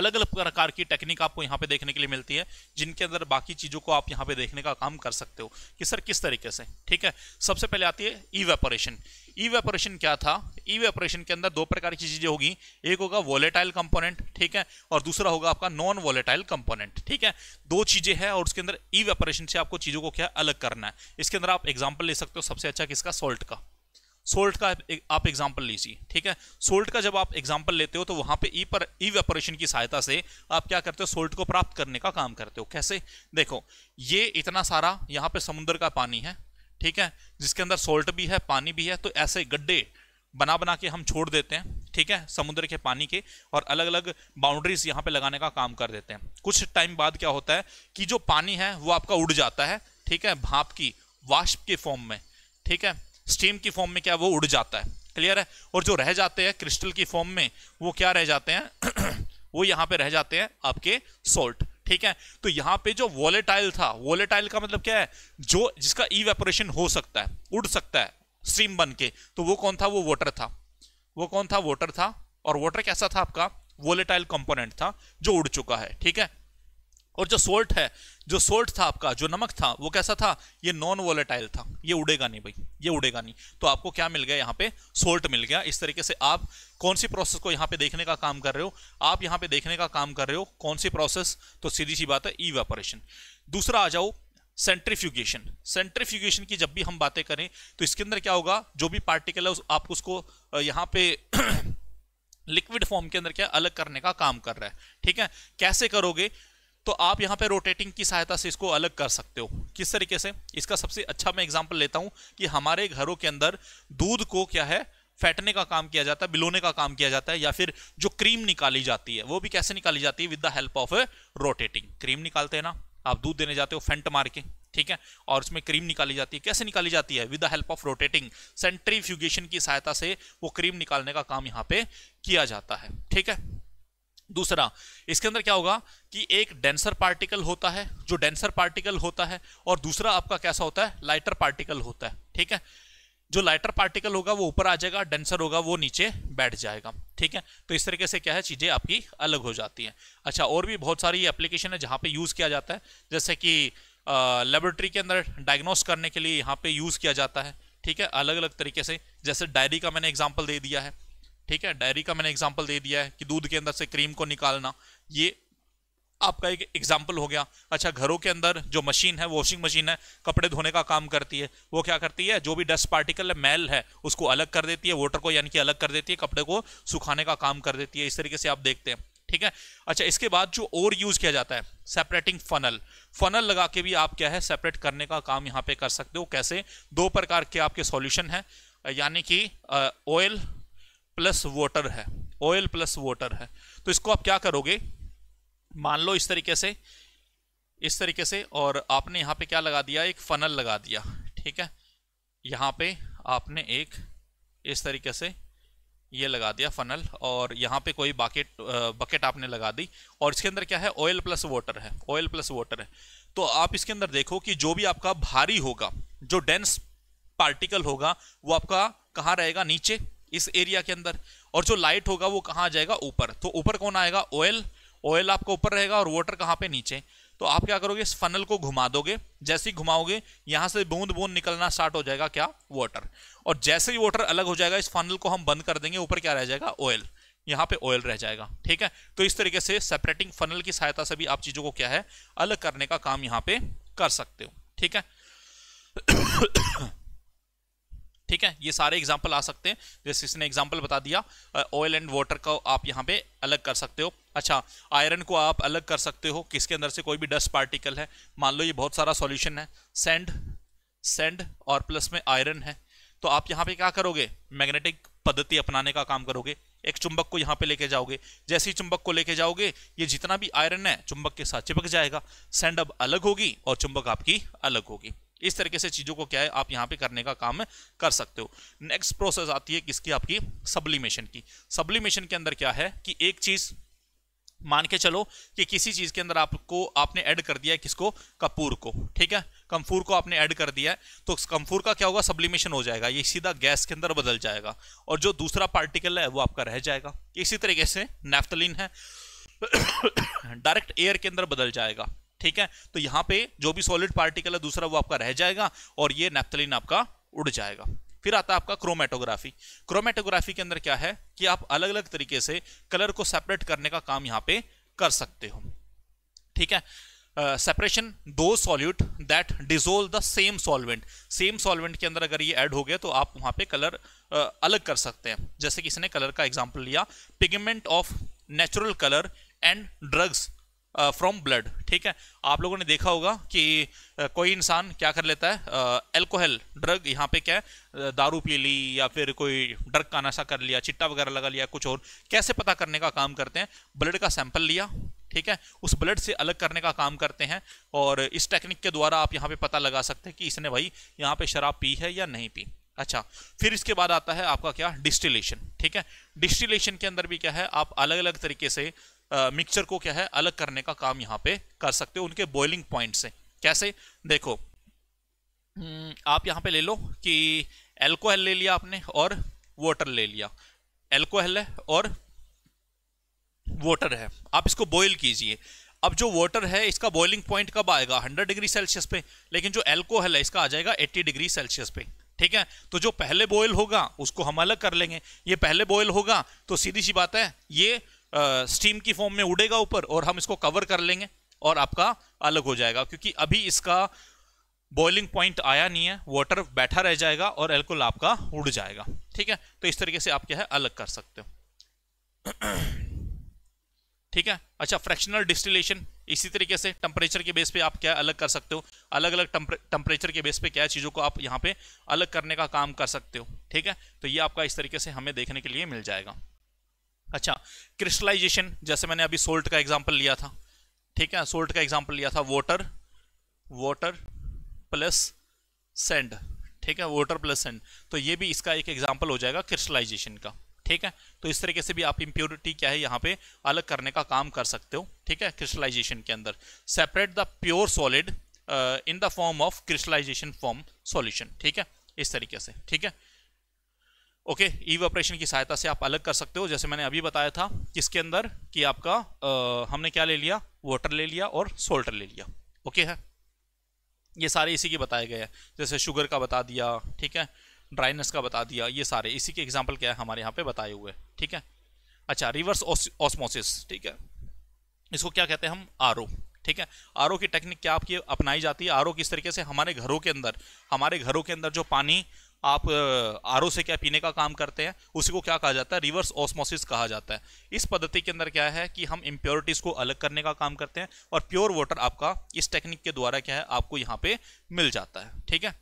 [SPEAKER 1] अलग अलग प्रकार की टेक्निक आपको यहाँ पे देखने के लिए मिलती है जिनके अंदर बाकी चीज़ों को आप यहाँ पे देखने का काम कर सकते हो कि सर किस तरीके से ठीक है सबसे पहले आती है ई वेपोरेशन ई वेपोरेशन क्या था ई वेपोरेशन के अंदर दो प्रकार की चीज़ें होगी एक होगा वोलेटाइल कंपोनेंट ठीक है और दूसरा होगा आपका नॉन वोलेटाइल कंपोनेंट ठीक है दो चीज़ें हैं और उसके अंदर ई वेपोरेशन से आपको चीज़ों को क्या अलग करना है इसके अंदर आप एग्जाम्पल ले सकते हो सबसे अच्छा किसका सोल्ट का सोल्ट का आप एग्जाम्पल लीजिए ठीक है सोल्ट का जब आप एग्जाम्पल लेते हो तो वहां पे ई e पर ई e वेपोरेशन की सहायता से आप क्या करते हो सोल्ट को प्राप्त करने का काम करते हो कैसे देखो ये इतना सारा यहाँ पे समुद्र का पानी है ठीक है जिसके अंदर सोल्ट भी है पानी भी है तो ऐसे गड्ढे बना बना के हम छोड़ देते हैं ठीक है समुद्र के पानी के और अलग अलग बाउंड्रीज यहाँ पे लगाने का काम कर देते हैं कुछ टाइम बाद क्या होता है कि जो पानी है वो आपका उड़ जाता है ठीक है भाप की वाष्प के फॉर्म में ठीक है स्टीम की फॉर्म में क्या वो उड़ जाता है क्लियर है और जो रह जाते हैं क्रिस्टल की फॉर्म में वो क्या रह जाते हैं वो यहाँ पे रह जाते हैं आपके सोल्ट ठीक है तो यहाँ पे जो वॉलेटाइल था वॉलेटाइल का मतलब क्या है जो जिसका वेपोरेशन हो सकता है उड़ सकता है स्ट्रीम बन के तो वो कौन था वो वॉटर था वो कौन था वॉटर था और वॉटर कैसा था आपका वॉलेटाइल कंपोनेंट था जो उड़ चुका है ठीक है और जो सोल्ट है जो सोल्ट था आपका जो नमक था वो कैसा था ये नॉन वोलेटाइल था ये उड़ेगा नहीं भाई ये उड़ेगा नहीं तो आपको क्या मिल गया यहाँ पे सोल्ट मिल गया इस तरीके से आप कौन सी प्रोसेस को यहाँ पे देखने का काम कर रहे हो आप यहाँ पे देखने का काम कर रहे हो कौन सी प्रोसेस तो सीधी सी बात है ई वेपोरेशन दूसरा आ जाओ सेंट्रीफ्यूगेशन सेंट्रीफ्यूगेशन की जब भी हम बातें करें तो इसके अंदर क्या होगा जो भी पार्टिकल है उस, आप उसको यहाँ पे लिक्विड फॉर्म के अंदर क्या अलग करने का काम कर रहा है ठीक है कैसे करोगे तो आप यहाँ पे रोटेटिंग की सहायता से इसको अलग कर सकते हो किस तरीके से इसका सबसे अच्छा मैं एग्जाम्पल लेता हूँ कि हमारे घरों के अंदर दूध को क्या है फैटने का काम किया जाता है बिलोने का काम किया जाता है या फिर जो क्रीम निकाली जाती है वो भी कैसे निकाली जाती है with the help of rotating cream निकालते हैं ना आप दूध देने जाते हो फेंट मार के ठीक है और उसमें क्रीम निकाली जाती है कैसे निकाली जाती है with the help of rotating centrifugation की सहायता से वो क्रीम निकालने का काम यहाँ पे किया जाता है ठीक है दूसरा इसके अंदर क्या होगा कि एक डेंसर पार्टिकल होता है जो डेंसर पार्टिकल होता है और दूसरा आपका कैसा होता है लाइटर पार्टिकल होता है ठीक है जो लाइटर पार्टिकल होगा वो ऊपर आ जाएगा डेंसर होगा वो नीचे बैठ जाएगा ठीक है तो इस तरीके से क्या है चीज़ें आपकी अलग हो जाती हैं अच्छा और भी बहुत सारी एप्लीकेशन है जहाँ पे यूज़ किया जाता है जैसे कि लेबोरेटरी के अंदर डायग्नोस करने के लिए यहाँ पे यूज़ किया जाता है ठीक है अलग अलग तरीके से जैसे डायरी का मैंने एग्जाम्पल दे दिया है ठीक है डायरी का मैंने एग्जाम्पल दे दिया है कि दूध के अंदर से क्रीम को निकालना ये आपका एक एग्जाम्पल हो गया अच्छा घरों के अंदर जो मशीन है वॉशिंग मशीन है कपड़े धोने का काम करती है वो क्या करती है जो भी डस्ट पार्टिकल है मैल है उसको अलग कर देती है वाटर को यानी कि अलग कर देती है कपड़े को सुखाने का काम कर देती है इस तरीके से आप देखते हैं ठीक है अच्छा इसके बाद जो और यूज किया जाता है सेपरेटिंग फनल फनल लगा के भी आप क्या है सेपरेट करने का काम यहाँ पे कर सकते हो कैसे दो प्रकार के आपके सॉल्यूशन है यानी कि ऑयल प्लस वाटर है ऑयल प्लस वाटर है तो इसको आप क्या करोगे मान लो इस तरीके से इस तरीके से और आपने यहाँ पे क्या लगा दिया एक फनल लगा दिया ठीक है यहाँ पे आपने एक इस तरीके से ये लगा दिया फनल और यहाँ पे कोई बाकेट बकेट आपने लगा दी और इसके अंदर क्या है ऑयल प्लस वाटर है ऑयल प्लस वाटर है तो आप इसके अंदर देखो कि जो भी आपका भारी होगा जो डेंस पार्टिकल होगा वो आपका कहाँ रहेगा नीचे इस एरिया के अंदर और जो लाइट होगा वो कहाँ जाएगा ऊपर तो ऊपर कौन आएगा ऑयल ऑयल आपका ऊपर रहेगा और वाटर कहाँ पे नीचे तो आप क्या करोगे इस फनल को घुमा दोगे जैसे ही घुमाओगे यहाँ से बूंद बूंद निकलना स्टार्ट हो जाएगा क्या वाटर और जैसे ही वाटर अलग हो जाएगा इस फनल को हम बंद कर देंगे ऊपर क्या रह जाएगा ऑयल यहाँ पे ऑयल रह जाएगा ठीक है तो इस तरीके से सेपरेटिंग फनल की सहायता से भी आप चीज़ों को क्या है अलग करने का काम यहाँ पे कर सकते हो ठीक है ठीक है ये सारे एग्जाम्पल आ सकते हैं जैसे इसने एग्जाम्पल बता दिया ऑयल एंड वाटर को आप यहाँ पे अलग कर सकते हो अच्छा आयरन को आप अलग कर सकते हो किसके अंदर से कोई भी डस्ट पार्टिकल है मान लो ये बहुत सारा सॉल्यूशन है सेंड सेंड और प्लस में आयरन है तो आप यहाँ पे क्या करोगे मैग्नेटिक पद्धति अपनाने का काम करोगे एक चुंबक को यहाँ पे लेके जाओगे जैसे ही चुंबक को लेके जाओगे ये जितना भी आयरन है चुंबक के साथ चिपक जाएगा सेंड अब अलग होगी और चुंबक आपकी अलग होगी इस तरीके से चीज़ों को क्या है आप यहाँ पे करने का काम कर सकते हो नेक्स्ट प्रोसेस आती है किसकी आपकी सब्लिमेशन की सब्लिमेशन के अंदर क्या है कि एक चीज़ मान के चलो कि किसी चीज़ के अंदर आपको आपने ऐड कर दिया है किसको कपूर को ठीक है कम्फूर को आपने ऐड कर दिया है तो कम्फूर का क्या होगा सब्लिमेशन हो जाएगा ये सीधा गैस के अंदर बदल जाएगा और जो दूसरा पार्टिकल है वो आपका रह जाएगा इसी तरीके से नेफ्तलिन है डायरेक्ट एयर के अंदर बदल जाएगा ठीक है तो यहां पे जो भी सॉलिड पार्टिकल है दूसरा वो आपका रह जाएगा और ये नेप्थलिन आपका उड़ जाएगा फिर आता है आपका क्रोमेटोग्राफी क्रोमेटोग्राफी के अंदर क्या है कि आप अलग अलग तरीके से कलर को सेपरेट करने का काम यहाँ पे कर सकते हो ठीक है सेपरेशन दो solute that dissolve the same solvent same solvent के अंदर अगर ये ऐड हो गया तो आप वहां पे कलर uh, अलग कर सकते हैं जैसे कि इसने कलर का एग्जाम्पल लिया pigment of natural colour and drugs from blood ठीक है आप लोगों ने देखा होगा कि uh, कोई इंसान क्या कर लेता है एल्कोहल ड्रग यहाँ पे क्या है दारू पी ली या फिर कोई ड्रग का नशा कर लिया चिट्टा वगैरह लगा लिया कुछ और कैसे पता करने का काम करते हैं ब्लड का सैंपल लिया ठीक है उस ब्लड से अलग करने का काम करते हैं और इस टेक्निक के द्वारा आप यहाँ पे पता लगा सकते हैं कि इसने भाई यहाँ पे शराब पी है या नहीं पी अच्छा फिर इसके बाद आता है आपका क्या डिस्टिलेशन ठीक है डिस्टिलेशन के अंदर भी क्या है आप अलग अलग तरीके से मिक्सचर को क्या है अलग करने का काम यहाँ पे कर सकते हो उनके बॉइलिंग पॉइंट से कैसे देखो हम्म, आप यहाँ पे ले लो कि एल्कोहल ले लिया आपने और वाटर ले लिया एल्कोहल है और वाटर है आप इसको बॉइल कीजिए अब जो वाटर है इसका बॉइलिंग पॉइंट कब आएगा 100 डिग्री सेल्सियस पे लेकिन जो एल्कोहल है इसका आ जाएगा 80 डिग्री सेल्सियस पे ठीक है तो जो पहले बॉयल होगा उसको हम अलग कर लेंगे ये पहले बॉयल होगा तो सीधी सी बात है ये स्टीम की फॉर्म में उड़ेगा ऊपर और हम इसको कवर कर लेंगे और आपका अलग हो जाएगा क्योंकि अभी इसका बॉइलिंग पॉइंट आया नहीं है वाटर बैठा रह जाएगा और एल्कोल आपका उड़ जाएगा ठीक है तो इस तरीके से आप क्या है अलग कर सकते हो ठीक है अच्छा फ्रैक्शनल डिस्टिलेशन इसी तरीके से टेम्परेचर के बेस पे आप क्या अलग कर सकते हो अलग अलग टेम्परेचर के बेस पे क्या चीज़ों को आप यहाँ पे अलग करने का काम कर सकते हो ठीक है तो ये आपका इस तरीके से हमें देखने के लिए मिल जाएगा अच्छा क्रिस्टलाइजेशन जैसे मैंने अभी सोल्ट का एग्जाम्पल लिया था ठीक है सोल्ट का एग्जाम्पल लिया था वॉटर वॉटर प्लस सेंड ठीक है वॉटर प्लस सेंड तो ये भी इसका एक एग्जाम्पल हो जाएगा क्रिस्टलाइजेशन का ठीक है तो इस तरीके से भी आप इम्प्योरिटी क्या है यहाँ पे अलग करने का काम कर सकते हो ठीक है क्रिस्टलाइजेशन के अंदर separate the pure solid in the form of crystallization form solution ठीक है इस तरीके से ठीक है ओके ई ऑपरेशन की सहायता से आप अलग कर सकते हो जैसे मैंने अभी बताया था किसके अंदर कि आपका आ, हमने क्या ले लिया वाटर ले लिया और सोल्टर ले लिया ओके है ये सारे इसी के बताए गए हैं जैसे शुगर का बता दिया ठीक है ड्राइनेस का बता दिया ये सारे इसी के एग्जाम्पल क्या है हमारे यहाँ पे बताए हुए ठीक है अच्छा रिवर्स ऑस्मोसिस ठीक है इसको क्या कहते हैं हम आर ठीक है आर की टेक्निक क्या आपकी अपनाई जाती है आर किस तरीके से हमारे घरों के अंदर हमारे घरों के अंदर जो पानी आप आर से क्या पीने का काम करते हैं उसी को क्या कहा जाता है रिवर्स ऑस्मोसिस कहा जाता है इस पद्धति के अंदर क्या है कि हम इम्प्योरिटीज़ को अलग करने का काम करते हैं और प्योर वाटर आपका इस टेक्निक के द्वारा क्या है आपको यहाँ पे मिल जाता है ठीक है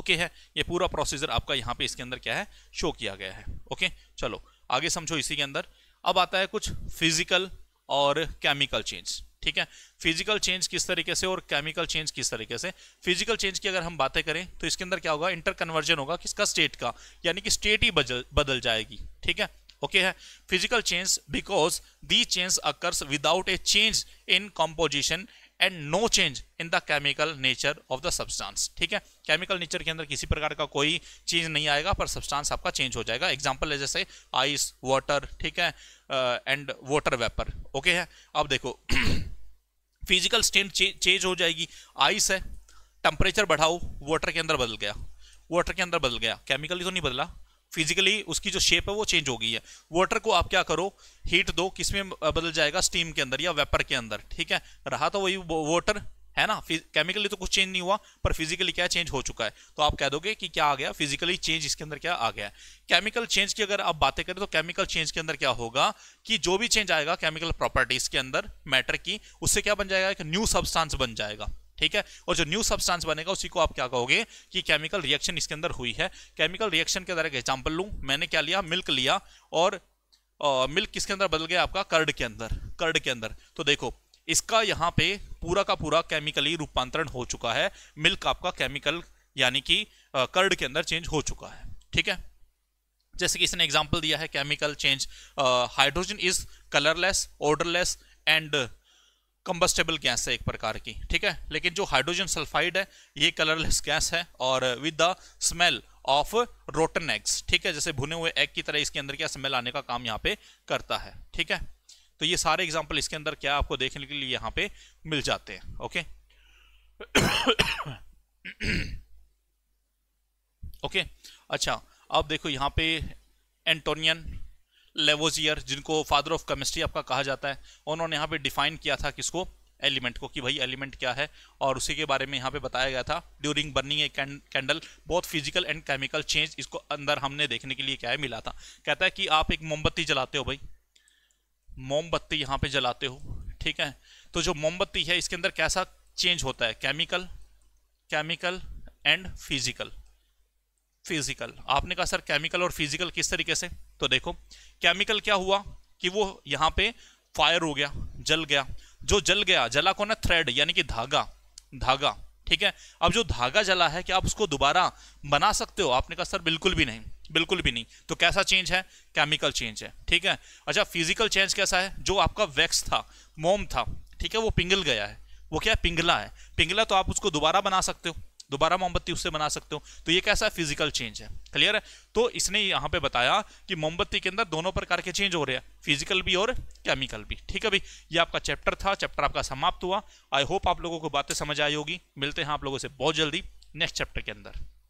[SPEAKER 1] ओके है ये पूरा प्रोसीजर आपका यहाँ पे इसके अंदर क्या है शो किया गया है ओके चलो आगे समझो इसी के अंदर अब आता है कुछ फिजिकल और केमिकल चेंज ठीक है फिजिकल चेंज किस तरीके से और केमिकल चेंज किस तरीके से फिजिकल चेंज की अगर हम बातें करें तो इसके अंदर क्या होगा इंटर कन्वर्जन होगा किसका स्टेट का यानी कि स्टेट ही बदल बदल जाएगी ठीक है ओके है physical change because the change occurs without a change in composition and no change in the chemical nature of the substance ठीक है केमिकल नेचर के अंदर किसी प्रकार का कोई चेंज नहीं आएगा पर सब्सटेंस आपका चेंज हो जाएगा एग्जाम्पल है जैसे आइस वाटर ठीक है एंड वाटर वेपर ओके है अब देखो फिजिकल स्टेट चेंज हो जाएगी आइस है टेम्परेचर बढ़ाओ वाटर के अंदर बदल गया वाटर के अंदर बदल गया केमिकली तो नहीं बदला फिजिकली उसकी जो शेप है वो चेंज हो गई है वाटर को आप क्या करो हीट दो किसमें बदल जाएगा स्टीम के अंदर या वेपर के अंदर ठीक है रहा तो वही वाटर है ना केमिकली तो कुछ चेंज नहीं हुआ पर फिजिकली क्या चेंज हो चुका है तो आप कह दोगे कि क्या आ गया फिजिकली चेंज इसके अंदर क्या आ गया केमिकल चेंज की अगर आप बातें करें तो केमिकल चेंज के अंदर क्या होगा कि जो भी चेंज आएगा केमिकल प्रॉपर्टीज के अंदर मैटर की उससे क्या बन जाएगा एक न्यू सब्सटांस बन जाएगा ठीक है और जो न्यू सब्सटेंस बनेगा उसी को आप क्या कहोगे कि केमिकल रिएक्शन इसके अंदर हुई है केमिकल रिएक्शन के अंदर एक एग्जाम्पल लू मैंने क्या लिया मिल्क लिया और मिल्क किसके अंदर बदल गया आपका कर्ड के अंदर कर्ड के अंदर तो देखो इसका यहाँ पे पूरा का पूरा केमिकली रूपांतरण हो चुका है मिल्क आपका केमिकल यानी कि कर्ड के अंदर चेंज हो चुका है ठीक है जैसे कि इसने एग्जाम्पल दिया है chemical change hydrogen is colourless odourless and combustible gas है एक प्रकार की ठीक है लेकिन जो हाइड्रोजन सल्फाइड है ये कलरलेस गैस है और with the smell of rotten eggs ठीक है जैसे भुने हुए एग की तरह इसके अंदर क्या स्मेल आने का काम यहाँ पे करता है ठीक है तो ये सारे एग्जाम्पल इसके अंदर क्या आपको देखने के लिए यहाँ पे मिल जाते हैं ओके ओके अच्छा अब देखो यहाँ पे एंटोनियन लेवोजियर जिनको फादर ऑफ केमिस्ट्री आपका कहा जाता है उन्होंने यहाँ पे डिफाइन किया था किसको एलिमेंट को कि भाई एलिमेंट क्या है और उसी के बारे में यहाँ पे बताया गया था ड्यूरिंग बर्निंग ए कैंडल बहुत फिजिकल एंड केमिकल चेंज इसको अंदर हमने देखने के लिए क्या है मिला था कहता है कि आप एक मोमबत्ती जलाते हो भाई मोमबत्ती यहाँ पे जलाते हो ठीक है तो जो मोमबत्ती है इसके अंदर कैसा चेंज होता है chemical chemical and physical physical आपने कहा सर केमिकल और फिजिकल किस तरीके से तो देखो केमिकल क्या हुआ कि वो यहाँ पे फायर हो गया जल गया जो जल गया जला कौन है थ्रेड यानी कि धागा धागा ठीक है अब जो धागा जला है क्या आप उसको दोबारा बना सकते हो आपने कहा सर बिल्कुल भी नहीं बिल्कुल भी नहीं तो कैसा चेंज है केमिकल चेंज है ठीक है अच्छा फिजिकल चेंज कैसा है जो आपका वैक्स था मोम था ठीक है वो पिंगल गया है वो क्या है पिंगला है पिंगला तो आप उसको दोबारा बना सकते हो दोबारा मोमबत्ती उससे बना सकते हो तो ये कैसा है फिजिकल चेंज है क्लियर है तो इसने यहाँ पे बताया कि मोमबत्ती के अंदर दोनों प्रकार के चेंज हो रहे हैं फिजिकल भी और केमिकल भी ठीक है भाई ये आपका चैप्टर था चैप्टर आपका समाप्त हुआ आई होप आप लोगों को बातें समझ आई होगी मिलते हैं आप लोगों से बहुत जल्दी नेक्स्ट चैप्टर के अंदर